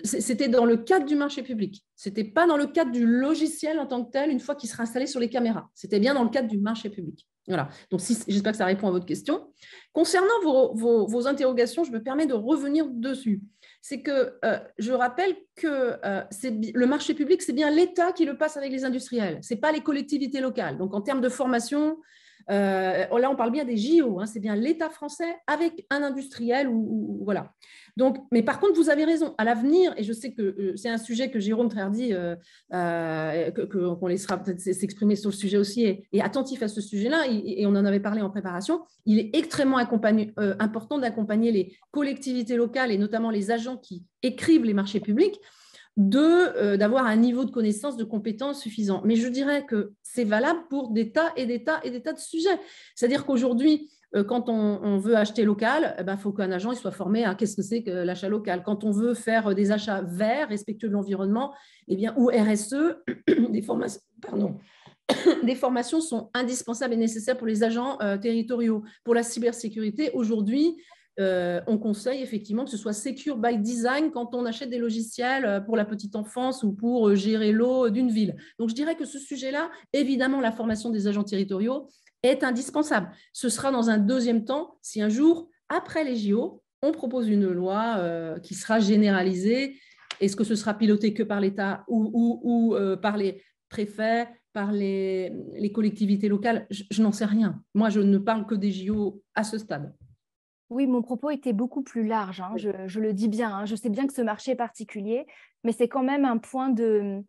c'était dans le cadre du marché public, ce n'était pas dans le cadre du logiciel en tant que tel, une fois qu'il sera installé sur les caméras, c'était bien dans le cadre du marché public. Voilà. Donc, si, j'espère que ça répond à votre question. Concernant vos, vos, interrogations, je me permets de revenir dessus. C'est que euh, je rappelle que euh, le marché public, c'est bien l'État qui le passe avec les industriels. Ce n'est pas les collectivités locales. Donc, en termes de formation, euh, là, on parle bien des JO. Hein. c'est bien l'État français avec un industriel. ou voilà. Donc, mais par contre, vous avez raison. À l'avenir, et je sais que euh, c'est un sujet que Jérôme tardy euh, euh, qu'on laissera peut-être s'exprimer sur le sujet aussi, est attentif à ce sujet-là, et, on en avait parlé en préparation, il est extrêmement important d'accompagner les collectivités locales et notamment les agents qui écrivent les marchés publics d'avoir un niveau de connaissance, de compétence suffisant. Mais je dirais que c'est valable pour des tas et des tas et des tas de sujets. C'est-à-dire qu'aujourd'hui, euh, quand on, veut acheter local, il eh ben, faut qu'un agent il soit formé à hein. qu'est-ce que c'est que l'achat local. Quand on veut faire des achats verts, respectueux de l'environnement, eh bien, ou RSE, des formations, des formations sont indispensables et nécessaires pour les agents euh, territoriaux. Pour la cybersécurité, aujourd'hui, euh, on conseille effectivement que ce soit secure by design quand on achète des logiciels pour la petite enfance ou pour gérer l'eau d'une ville. Donc, je dirais que ce sujet-là, évidemment, la formation des agents territoriaux, est indispensable. Ce sera dans un deuxième temps, si un jour, après les JO, on propose une loi euh, qui sera généralisée. Est-ce que ce sera piloté que par l'État ou, ou, euh, par les préfets, par les, collectivités locales Je, n'en sais rien. Moi, je ne parle que des JO à ce stade. Oui, mon propos était beaucoup plus large, hein. je, le dis bien. Hein. Je sais bien que ce marché est particulier, mais c'est quand même un point de,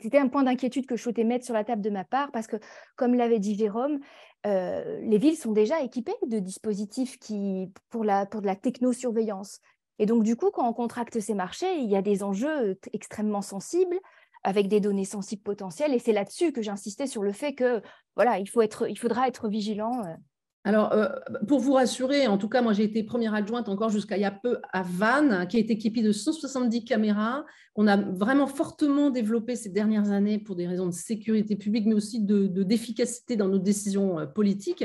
c'était un point d'inquiétude que je souhaitais mettre sur la table de ma part parce que, comme l'avait dit Jérôme, euh, les villes sont déjà équipées de dispositifs qui, pour, la, pour de la technosurveillance. Et donc, du coup, quand on contracte ces marchés, il y a des enjeux euh, extrêmement sensibles avec des données sensibles potentielles. Et c'est là-dessus que j'insistais sur le fait que, voilà, il, faut être, il faudra être vigilant euh alors, euh, pour vous rassurer, en tout cas, moi j'ai été première adjointe encore jusqu'à il y a peu à Vannes, qui est équipée de 170 caméras, qu'on a vraiment fortement développé ces dernières années pour des raisons de sécurité publique, mais aussi d'efficacité de, d'efficacité dans nos décisions euh, politiques.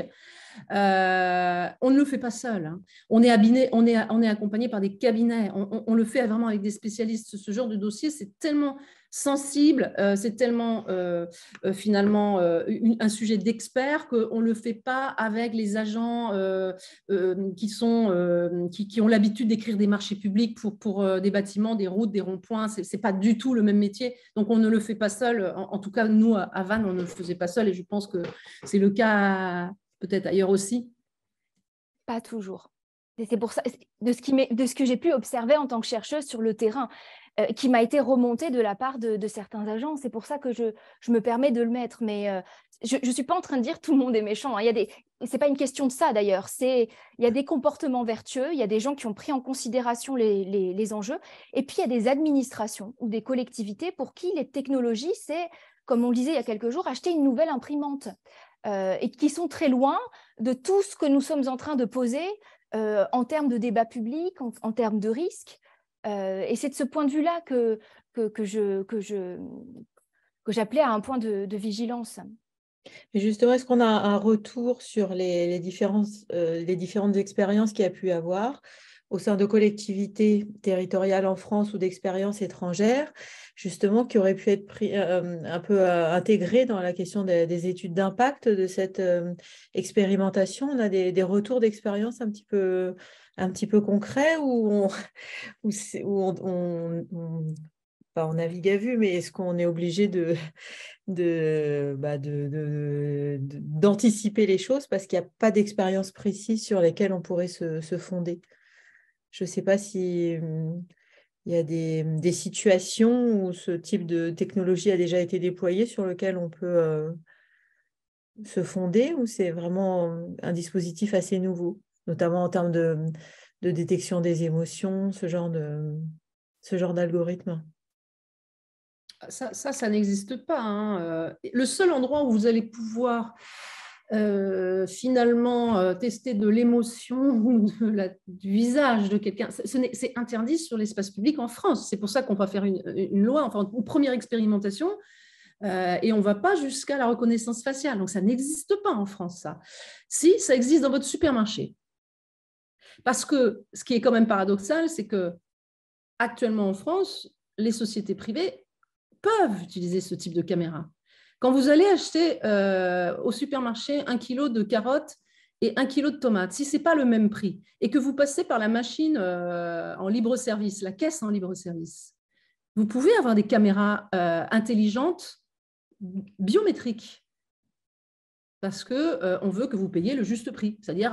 Euh, on ne le fait pas seul. Hein. On, est on, est, on est accompagné par des cabinets. On, le fait vraiment avec des spécialistes. Ce genre de dossier, c'est tellement sensible, euh, c'est tellement euh, finalement un sujet d'expert qu'on ne le fait pas avec les agents qui, sont, qui, ont l'habitude d'écrire des marchés publics pour, pour des bâtiments, des routes, des ronds-points. Ce n'est pas du tout le même métier. Donc, on ne le fait pas seul. En, tout cas, nous, à Vannes, on ne le faisait pas seul. Et je pense que c'est le cas peut-être ailleurs aussi Pas toujours. C'est pour ça, de ce, de ce que j'ai pu observer en tant que chercheuse sur le terrain, euh, qui m'a été remonté de la part de, certains agents. C'est pour ça que je, me permets de le mettre. Mais euh, je ne suis pas en train de dire tout le monde est méchant. Hein. Il y c'est pas une question de ça d'ailleurs. C'est, il y a des comportements vertueux. Il y a des gens qui ont pris en considération les, les enjeux. Et puis il y a des administrations ou des collectivités pour qui les technologies, c'est comme on le disait il y a quelques jours, acheter une nouvelle imprimante, euh, et qui sont très loin de tout ce que nous sommes en train de poser euh, en termes de débat public, en, termes de risques. Euh, et c'est de ce point de vue-là que, que, je, que, je, que j'appelais à un point de, vigilance. justement, est-ce qu'on a un retour sur les, les, différentes, les différentes expériences qu'il y a pu avoir au sein de collectivités territoriales en France ou d'expériences étrangères, justement, qui auraient pu être euh, euh, un peu euh, intégrées dans la question des, études d'impact de cette expérimentation. On a des, retours d'expérience un petit peu, concrets où on, navigue à vue, mais est-ce qu'on est obligé bah, d'anticiper les choses parce qu'il n'y a pas d'expérience précise sur lesquelles on pourrait se fonder je ne sais pas s'il hmm, y a hmm, des, situations où ce type de technologie a déjà été déployé sur lequel on peut euh, se fonder ou c'est vraiment hmm, un dispositif assez nouveau, notamment en termes de, détection des émotions, ce genre de ce genre d'algorithme. Ça, ça, n'existe pas. Hein, euh, le seul endroit où vous allez pouvoir euh, finalement euh, tester de l'émotion ou du visage de quelqu'un. C'est interdit sur l'espace public en France. C'est pour ça qu'on va faire une, loi, enfin une première expérimentation. Euh, et on ne va pas jusqu'à la reconnaissance faciale. Donc ça n'existe pas en France, ça. Si, ça existe dans votre supermarché. Parce que ce qui est quand même paradoxal, c'est que actuellement en France, les sociétés privées peuvent utiliser ce type de caméra. Quand vous allez acheter euh, au supermarché un kilo de carottes et un kilo de tomates, si ce n'est pas le même prix, et que vous passez par la machine euh, en libre service, la caisse en libre service, vous pouvez avoir des caméras euh, intelligentes biométriques parce qu'on on veut que vous payiez le juste prix. C'est-à-dire,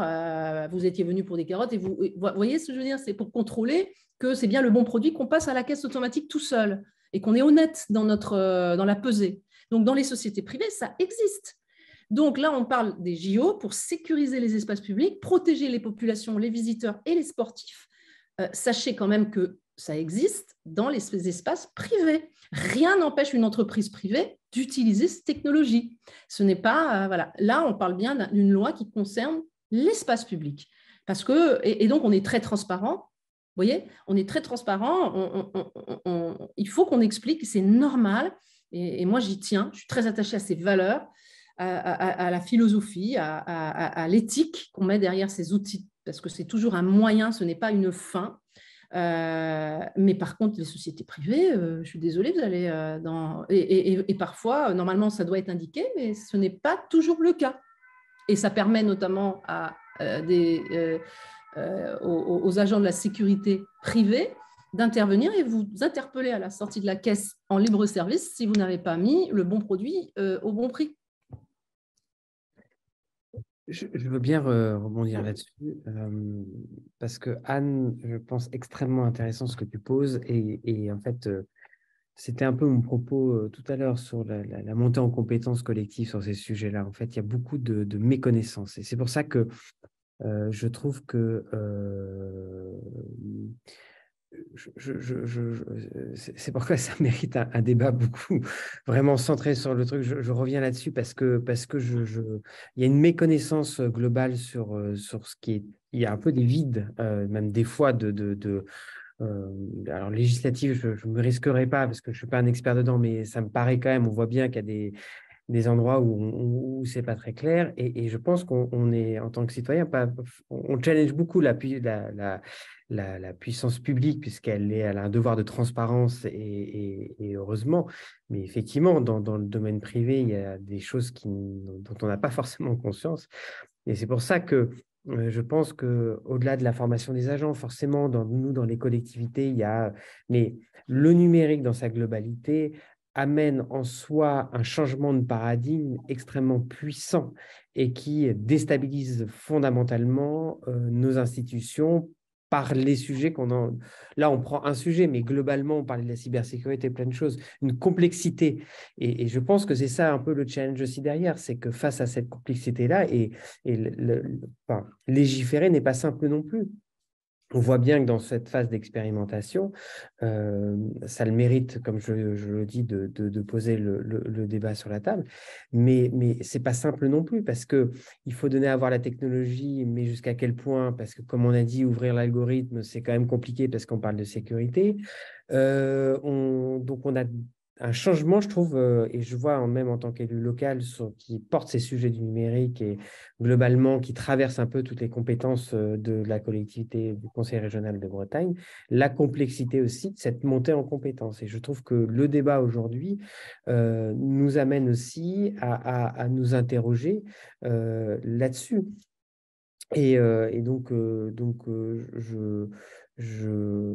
vous étiez venu pour des carottes et vous, voyez ce que je veux dire, c'est pour contrôler que c'est bien le bon produit qu'on passe à la caisse automatique tout seul et qu'on est honnête dans, notre, dans la pesée. Donc, dans les sociétés privées, ça existe. Donc là, on parle des JO pour sécuriser les espaces publics, protéger les populations, les visiteurs et les sportifs. Euh, sachez quand même que ça existe dans les espaces privés. Rien n'empêche une entreprise privée d'utiliser cette technologie. Ce n'est pas euh, voilà. Là, on parle bien d'une loi qui concerne l'espace public, parce que et, donc on est très transparent. Vous voyez, on est très transparent. il faut qu'on explique, c'est normal et, moi, j'y tiens. Je suis très attachée à ces valeurs, à, la philosophie, à, l'éthique qu'on met derrière ces outils, parce que c'est toujours un moyen, ce n'est pas une fin. Euh, mais par contre, les sociétés privées, euh, je suis désolée, vous allez euh, dans... Et, parfois, normalement, ça doit être indiqué, mais ce n'est pas toujours le cas. Et ça permet notamment à, des, aux, agents de la sécurité privée d'intervenir et vous interpeller à la sortie de la caisse en libre service si vous n'avez pas mis le bon produit euh, au bon prix. Je, veux bien euh, rebondir là-dessus euh, parce que Anne, je pense extrêmement intéressant ce que tu poses et, en fait, c'était un peu mon propos tout à l'heure sur la, montée en compétences collective sur ces sujets-là. En fait, il y a beaucoup de, de méconnaissances et c'est pour ça que je trouve que c'est pourquoi ça mérite un, débat beaucoup vraiment centré sur le truc. Je, reviens là-dessus parce que parce que il y a une méconnaissance globale sur euh, sur ce qui est. Il y a un peu des vides, euh, même des fois de, euh, alors législative, je ne me risquerai pas parce que je ne suis pas un expert dedans, mais ça me paraît quand même, on voit bien qu'il y a des, des endroits où, ce c'est pas très clair. Et, je pense qu'on est, en tant que citoyen, on challenge beaucoup la, la, puissance publique, puisqu'elle a un devoir de transparence et, heureusement. Mais effectivement, dans, le domaine privé, il y a des choses qui, dont on n'a pas forcément conscience. Et c'est pour ça que euh, je pense que au-delà de la formation des agents, forcément, dans, nous, dans les collectivités, il y a, mais le numérique dans sa globalité, amène en soi un changement de paradigme extrêmement puissant et qui déstabilise fondamentalement euh, nos institutions par les sujets qu'on en... Là, on prend un sujet, mais globalement, on parle de la cybersécurité, plein de choses, une complexité. Et, je pense que c'est ça un peu le challenge aussi derrière, c'est que face à cette complexité-là, et, et légiférer n'est pas simple non plus on voit bien que dans cette phase d'expérimentation, euh, ça le mérite, comme je, le dis, de, poser le, débat sur la table. Mais, mais ce n'est pas simple non plus, parce qu'il faut donner à voir la technologie, mais jusqu'à quel point Parce que, comme on a dit, ouvrir l'algorithme, c'est quand même compliqué parce qu'on parle de sécurité. Euh, donc, on a un changement, je trouve, euh, et je vois même en tant qu'élu local qui porte ces sujets du numérique et globalement qui traverse un peu toutes les compétences euh, de la collectivité du Conseil régional de Bretagne, la complexité aussi de cette montée en compétences. Et je trouve que le débat aujourd'hui euh, nous amène aussi à, nous interroger là-dessus. Et, et, donc, donc je je,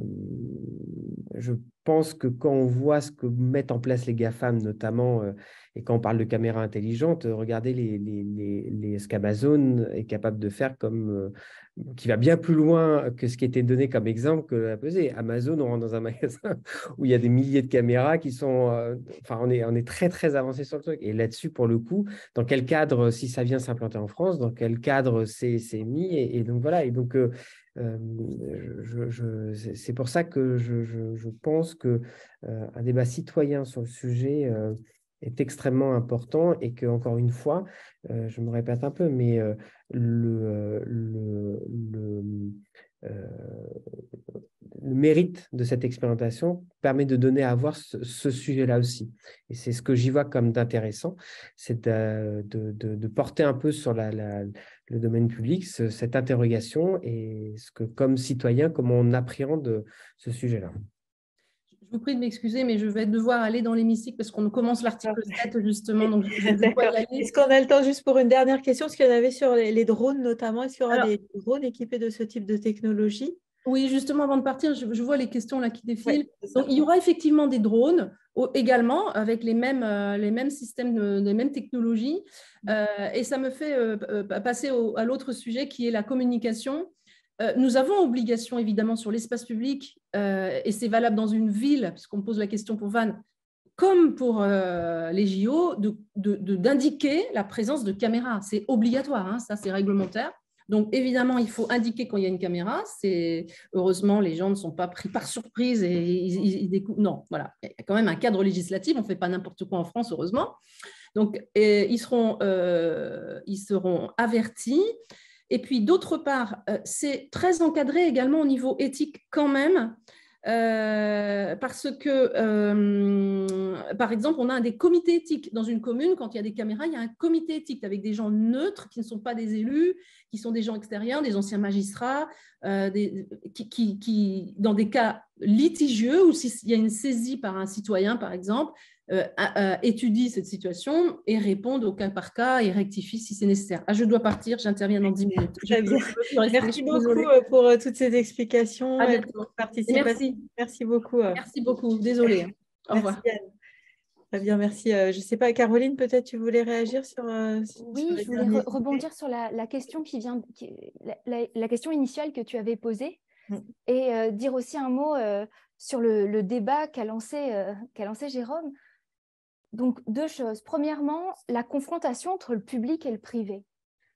je pense que quand on voit ce que mettent en place les GAFAM notamment, euh, et quand on parle de caméras intelligentes, euh, regardez les, les, ce qu'Amazon est capable de faire comme... Euh, qui va bien plus loin que ce qui était donné comme exemple que la pesée. Amazon, on rentre dans un magasin où il y a des milliers de caméras qui sont... enfin, on est, on est très, très avancé sur le truc. Et là-dessus, pour le coup, dans quel cadre, si ça vient s'implanter en France, dans quel cadre c'est mis et, et, donc, voilà. Et donc, je, je, c'est pour ça que je, pense que un débat citoyen sur le sujet est extrêmement important et que, encore une fois, je me répète un peu, mais le, mmh, le, mérite de cette expérimentation permet de donner à voir ce, sujet-là aussi. Et c'est ce que j'y vois comme d'intéressant, c'est de, porter un peu sur la, le domaine public, cette interrogation et ce que, comme citoyen, comment on appréhende ce sujet-là. Je vous prie de m'excuser, mais je vais devoir aller dans l'hémicycle parce qu'on commence l'article 7 ah. justement. Est-ce qu'on a le temps juste pour une dernière question Est-ce qu'il y en avait sur les, drones notamment Est-ce qu'il y aura des drones équipés de ce type de technologie oui, justement, avant de partir, je, vois les questions là qui défilent. il y aura effectivement des drones également avec les mêmes, euh, les mêmes systèmes, les mêmes technologies. Mm-hmm. Euh, et ça me fait euh, passer à l'autre sujet qui est la communication. nous avons obligation évidemment sur l'espace public, et c'est valable dans une ville, puisqu'on pose la question pour Van, comme pour les JO, d'indiquer de, la présence de caméras. C'est obligatoire, hein, ça c'est réglementaire. Donc évidemment, il faut indiquer quand il y a une caméra. C'est heureusement les gens ne sont pas pris par surprise et ils, Non, voilà, il y a quand même un cadre législatif. On ne fait pas n'importe quoi en France, heureusement. Donc ils seront euh, ils seront avertis. Et puis d'autre part, euh, c'est très encadré également au niveau éthique quand même. Euh, parce que, euh, par exemple, on a un des comités éthiques. Dans une commune, quand il y a des caméras, il y a un comité éthique avec des gens neutres qui ne sont pas des élus, qui sont des gens extérieurs, des anciens magistrats, euh, qui, qui, dans des cas litigieux ou s'il y a une saisie par un citoyen, par exemple, euh, étudie cette situation et réponde au cas par cas et rectifie si c'est nécessaire. Ah, je dois partir, j'interviens dans 10 minutes. Merci beaucoup euh, pour euh, toutes ces explications et pour Merci. Merci beaucoup. Merci beaucoup. Désolée. Hein. Au revoir. Très bien, merci. je ne sais pas, Caroline, peut-être tu voulais réagir sur. oui, je voulais rebondir sur la, question qui vient, la, question initiale que tu avais posée mm. et dire aussi un mot sur le, débat qu'a lancé, lancé Jérôme donc, deux choses. Premièrement, la confrontation entre le public et le privé.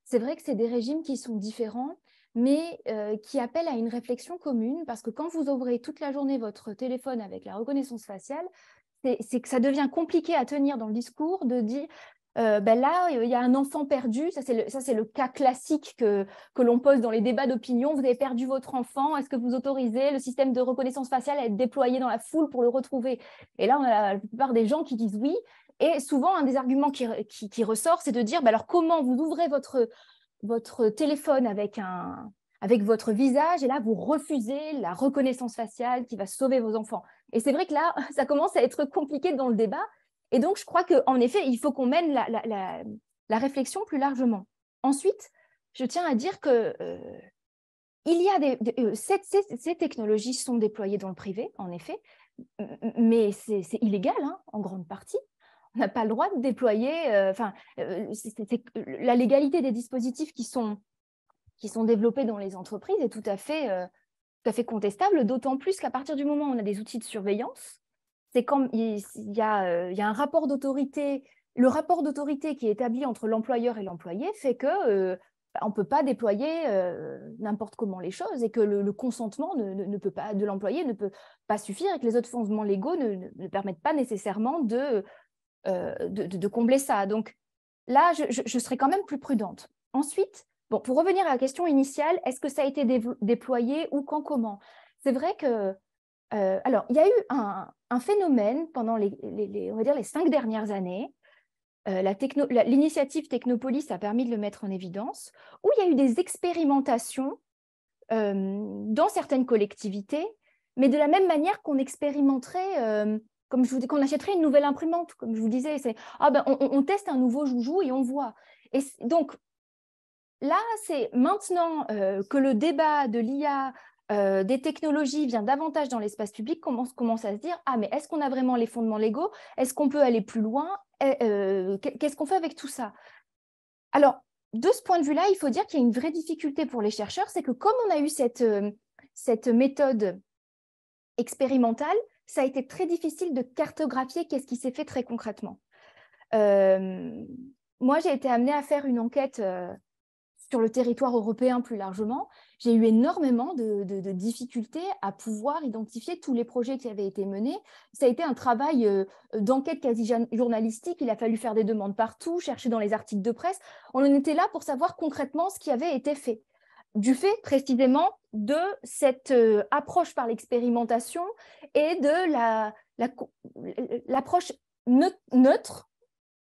C'est vrai que c'est des régimes qui sont différents, mais euh, qui appellent à une réflexion commune, parce que quand vous ouvrez toute la journée votre téléphone avec la reconnaissance faciale, c'est que ça devient compliqué à tenir dans le discours de dire euh, ben là, il y a un enfant perdu. Ça, c'est le, cas classique que, l'on pose dans les débats d'opinion. Vous avez perdu votre enfant. Est-ce que vous autorisez le système de reconnaissance faciale à être déployé dans la foule pour le retrouver Et là, on a la, plupart des gens qui disent oui. Et souvent, un des arguments qui, ressort, c'est de dire ben alors, comment vous ouvrez votre, téléphone avec votre visage et là vous refusez la reconnaissance faciale qui va sauver vos enfants. Et c'est vrai que là ça commence à être compliqué dans le débat et donc, je crois qu'en effet, il faut qu'on mène la, réflexion plus largement. Ensuite, je tiens à dire que euh, il y a euh, ces, technologies sont déployées dans le privé, en effet, mais c'est illégal hein, en grande partie. On n'a pas le droit de déployer. Euh, la légalité des dispositifs qui sont qui sont développés dans les entreprises est tout à tout à fait contestable. D'autant plus qu'à partir du moment où on a des outils de surveillance, c'est quand il, y a, euh, il y, a, un rapport d'autorité. Le rapport d'autorité qui est établi entre l'employeur et l'employé fait que euh, on ne peut pas déployer euh, n'importe comment les choses et que le, consentement de l'employé ne peut pas suffire et que les autres fondements légaux ne, permettent pas nécessairement de, de, combler ça. Donc là, je, serais quand même plus prudente. Ensuite, bon, pour revenir à la question initiale, est-ce que ça a été déployé ou quand, comment C'est vrai que... alors, il y a eu un, un phénomène pendant les, on va dire les cinq dernières années. Euh, l'initiative Technopolis a permis de le mettre en évidence, où il y a eu des expérimentations euh, dans certaines collectivités, mais de la même manière qu'on expérimenterait, euh, comme je vous dis, qu'on achèterait une nouvelle imprimante, comme je vous disais, c'est ah ben, on, on, teste un nouveau joujou et on voit. Et donc là, c'est maintenant que le débat de l'IA euh, des technologies viennent davantage dans l'espace public, on commence à se dire ah mais est-ce qu'on a vraiment les fondements légaux Est-ce qu'on peut aller plus loin eh, euh, Qu'est-ce qu'on fait avec tout ça Alors de ce point de vue-là, il faut dire qu'il y a une vraie difficulté pour les chercheurs, c'est que comme on a eu cette, euh, méthode expérimentale, ça a été très difficile de cartographier qu'est-ce qui s'est fait très concrètement. moi, j'ai été amenée à faire une enquête sur le territoire européen plus largement, j'ai eu énormément de, difficultés à pouvoir identifier tous les projets qui avaient été menés. Ça a été un travail euh, d'enquête quasi journalistique. Il a fallu faire des demandes partout, chercher dans les articles de presse. On en était là pour savoir concrètement ce qui avait été fait. Du fait précisément de cette euh, approche par l'expérimentation et de la, l'approche neutre,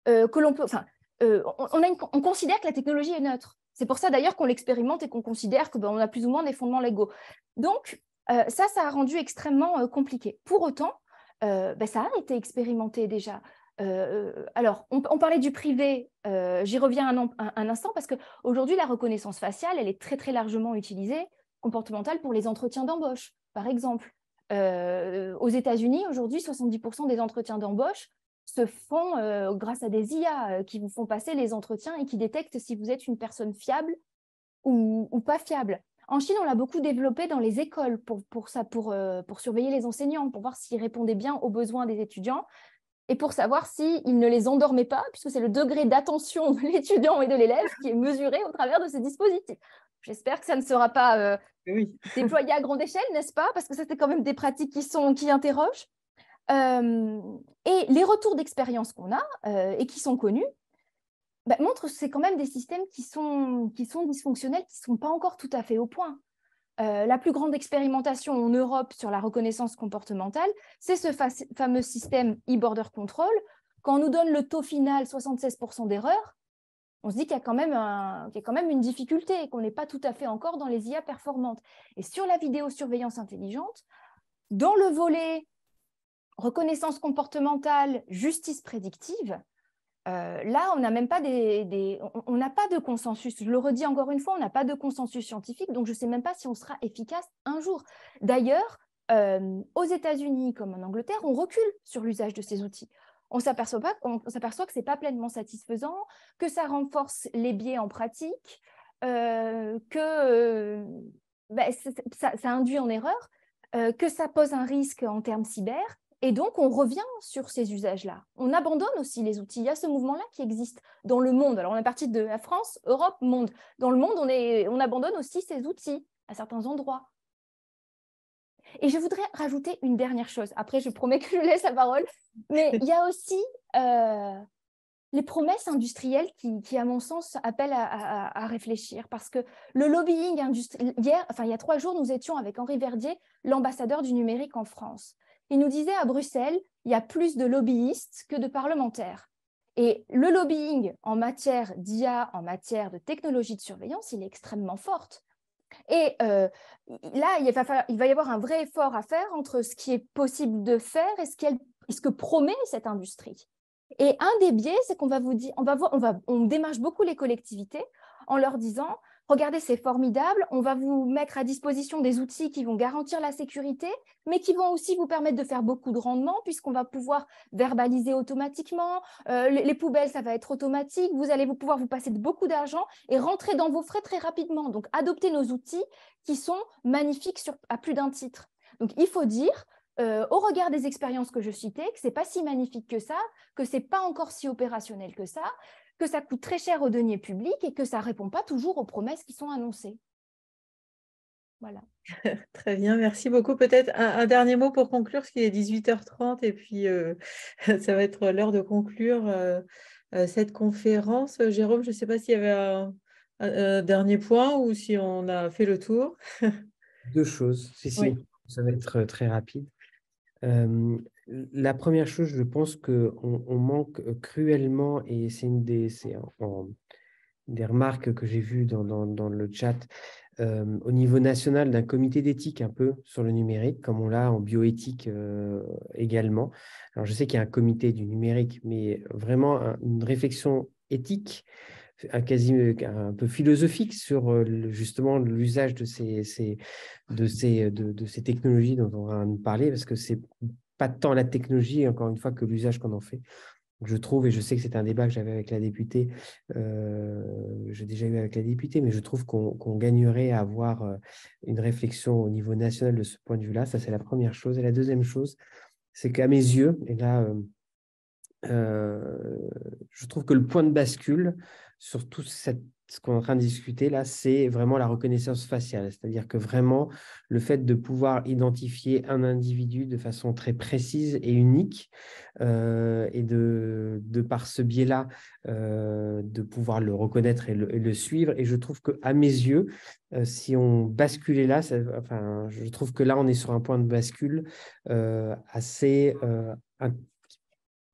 euh, que l'on peut. Enfin, on considère que la technologie est neutre. C'est pour ça d'ailleurs qu'on l'expérimente et qu'on considère que ben, a plus ou moins des fondements légaux. Donc euh, ça, ça a rendu extrêmement euh, compliqué. Pour autant, euh, ben, ça a été expérimenté déjà. alors, on, parlait du privé, j'y reviens un, instant, parce qu'aujourd'hui, la reconnaissance faciale, elle est très, très largement utilisée, comportementale, pour les entretiens d'embauche, par exemple. aux États-Unis, aujourd'hui, 70% des entretiens d'embauche se font euh, grâce à des IA euh, qui vous font passer les entretiens et qui détectent si vous êtes une personne fiable ou, pas fiable. En Chine, on l'a beaucoup développé dans les écoles pour, ça, euh, pour, surveiller les enseignants, pour voir s'ils répondaient bien aux besoins des étudiants et pour savoir s'ils ne les endormaient pas, puisque c'est le degré d'attention de l'étudiant et de l'élève qui est mesuré au travers de ces dispositifs. J'espère que ça ne sera pas eh déployé à grande échelle, n'est-ce pas Parce que ça, c'est quand même des pratiques qui, sont, qui interrogent. Euh, et les retours d'expérience qu'on a euh, et qui sont connus bah, montrent que c'est quand même des systèmes qui sont, qui sont dysfonctionnels, qui ne sont pas encore tout à fait au point. Euh, la plus grande expérimentation en Europe sur la reconnaissance comportementale, c'est ce fameux système e-border control. Quand on nous donne le taux final 76% d'erreurs, on se dit qu'il y, y, a quand même une difficulté et qu'on n'est pas tout à fait encore dans les IA performantes. Et sur la vidéosurveillance intelligente, dans le volet reconnaissance comportementale, justice prédictive, euh, là, on n'a même pas des, on n'a pas de consensus. Je le redis encore une fois, on n'a pas de consensus scientifique, donc je ne sais même pas si on sera efficace un jour. D'ailleurs, euh, aux États-Unis comme en Angleterre, on recule sur l'usage de ces outils. On s'aperçoit pas, on, s'aperçoit que c'est pas pleinement satisfaisant, que ça renforce les biais en pratique, euh, que ben, ça, induit en erreur, que ça pose un risque en termes cyber et donc, on revient sur ces usages-là. On abandonne aussi les outils. Il y a ce mouvement-là qui existe dans le monde. Alors, on est parti de la France, Europe, monde. Dans le monde, on, abandonne aussi ces outils à certains endroits. Et je voudrais rajouter une dernière chose. Après, je promets que je laisse la parole. Mais il y a aussi euh, les promesses industrielles qui, à mon sens, appellent à, réfléchir. Parce que le lobbying industriel, hier, enfin, il y a trois jours, nous étions avec Henri Verdier, l'ambassadeur du numérique en France. Il nous disait à Bruxelles, il y a plus de lobbyistes que de parlementaires. Et le lobbying en matière d'IA, en matière de technologie de surveillance, il est extrêmement fort. Et euh, là, il va, y avoir un vrai effort à faire entre ce qui est possible de faire et ce, que promet cette industrie. Et un des biais, c'est qu'on va vous dire, on va démarche beaucoup les collectivités en leur disant, regardez, c'est formidable, on va vous mettre à disposition des outils qui vont garantir la sécurité, mais qui vont aussi vous permettre de faire beaucoup de rendement, puisqu'on va pouvoir verbaliser automatiquement, euh, les, poubelles, ça va être automatique, vous allez vous pouvoir vous passer de beaucoup d'argent et rentrer dans vos frais très rapidement. Donc, adoptez nos outils qui sont magnifiques à plus d'un titre. Donc, il faut dire, euh, au regard des expériences que je citais, que ce n'est pas si magnifique que ça, que ce n'est pas encore si opérationnel que ça, que ça coûte très cher aux deniers publics et que ça ne répond pas toujours aux promesses qui sont annoncées. Voilà. Très bien, merci beaucoup. Peut-être un, dernier mot pour conclure, parce qu'il est 18h30 et puis euh, ça va être l'heure de conclure euh, euh, cette conférence. Jérôme, je ne sais pas s'il y avait un, dernier point ou si on a fait le tour. Deux choses, si, si. ça va être très rapide. La première chose, je pense qu'on on manque euh, cruellement, et c'est une des, des remarques que j'ai vues dans, dans, le chat, euh, au niveau national d'un comité d'éthique un peu sur le numérique, comme on l'a en bioéthique euh, également. Alors je sais qu'il y a un comité du numérique, mais vraiment une réflexion éthique, un, quasi, un peu philosophique sur justement l'usage de ces, de, ces, de, de ces technologies dont on va nous parler, parce que c'est pas tant la technologie, encore une fois, que l'usage qu'on en fait. Je trouve, et je sais que c'est un débat que j'avais avec la députée, euh, j'ai déjà eu avec la députée, mais je trouve qu'on gagnerait à avoir euh, une réflexion au niveau national de ce point de vue-là. Ça, c'est la première chose. Et la deuxième chose, c'est qu'à mes yeux, et là, euh, je trouve que le point de bascule sur toute cette ce qu'on est en train de discuter là, c'est vraiment la reconnaissance faciale, c'est-à-dire que vraiment le fait de pouvoir identifier un individu de façon très précise et unique, euh, et de, par ce biais-là, euh, de pouvoir le reconnaître et le, suivre. Et je trouve que à mes yeux, euh, si on basculait là, enfin, je trouve que là, on est sur un point de bascule assez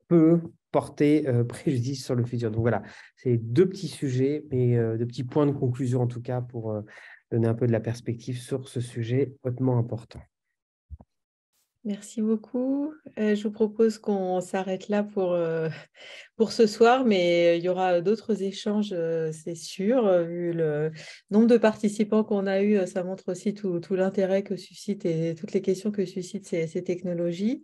peu porter euh, préjudice sur le futur. Donc voilà, c'est deux petits sujets, mais euh, deux petits points de conclusion en tout cas pour euh, donner un peu de la perspective sur ce sujet hautement important. Merci beaucoup. Euh, je vous propose qu'on s'arrête là pour, euh, pour ce soir, mais il y aura d'autres échanges, euh, c'est sûr. Vu le nombre de participants qu'on a eu, ça montre aussi tout, l'intérêt que suscite et toutes les questions que suscitent ces, technologies.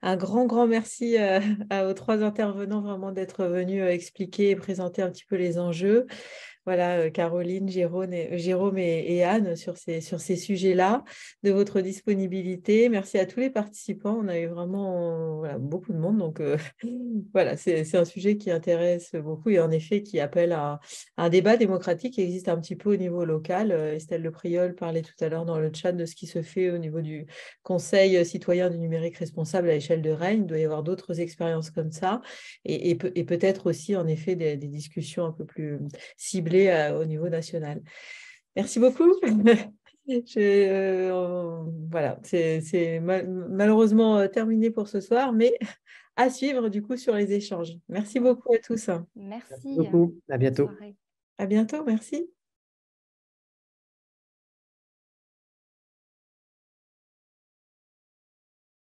Un grand, grand merci aux trois intervenants vraiment d'être venus expliquer et présenter un petit peu les enjeux voilà, euh, Caroline, Jérôme euh, et, Anne sur ces, sur ces sujets-là, de votre disponibilité. Merci à tous les participants. On a eu vraiment beaucoup de monde. Donc, euh, voilà, c'est un sujet qui intéresse beaucoup et en effet qui appelle à, un débat démocratique qui existe un petit peu au niveau local. Estelle Priol parlait tout à l'heure dans le chat de ce qui se fait au niveau du Conseil citoyen du numérique responsable à l'échelle de Rennes. Il doit y avoir d'autres expériences comme ça et, peut-être aussi, en effet, des discussions un peu plus ciblées euh, au niveau national. Merci beaucoup. Euh, voilà, c'est malheureusement euh, terminé pour ce soir, mais à suivre du coup sur les échanges. Merci beaucoup à tous. Merci. Merci beaucoup. À bientôt. À bientôt, merci.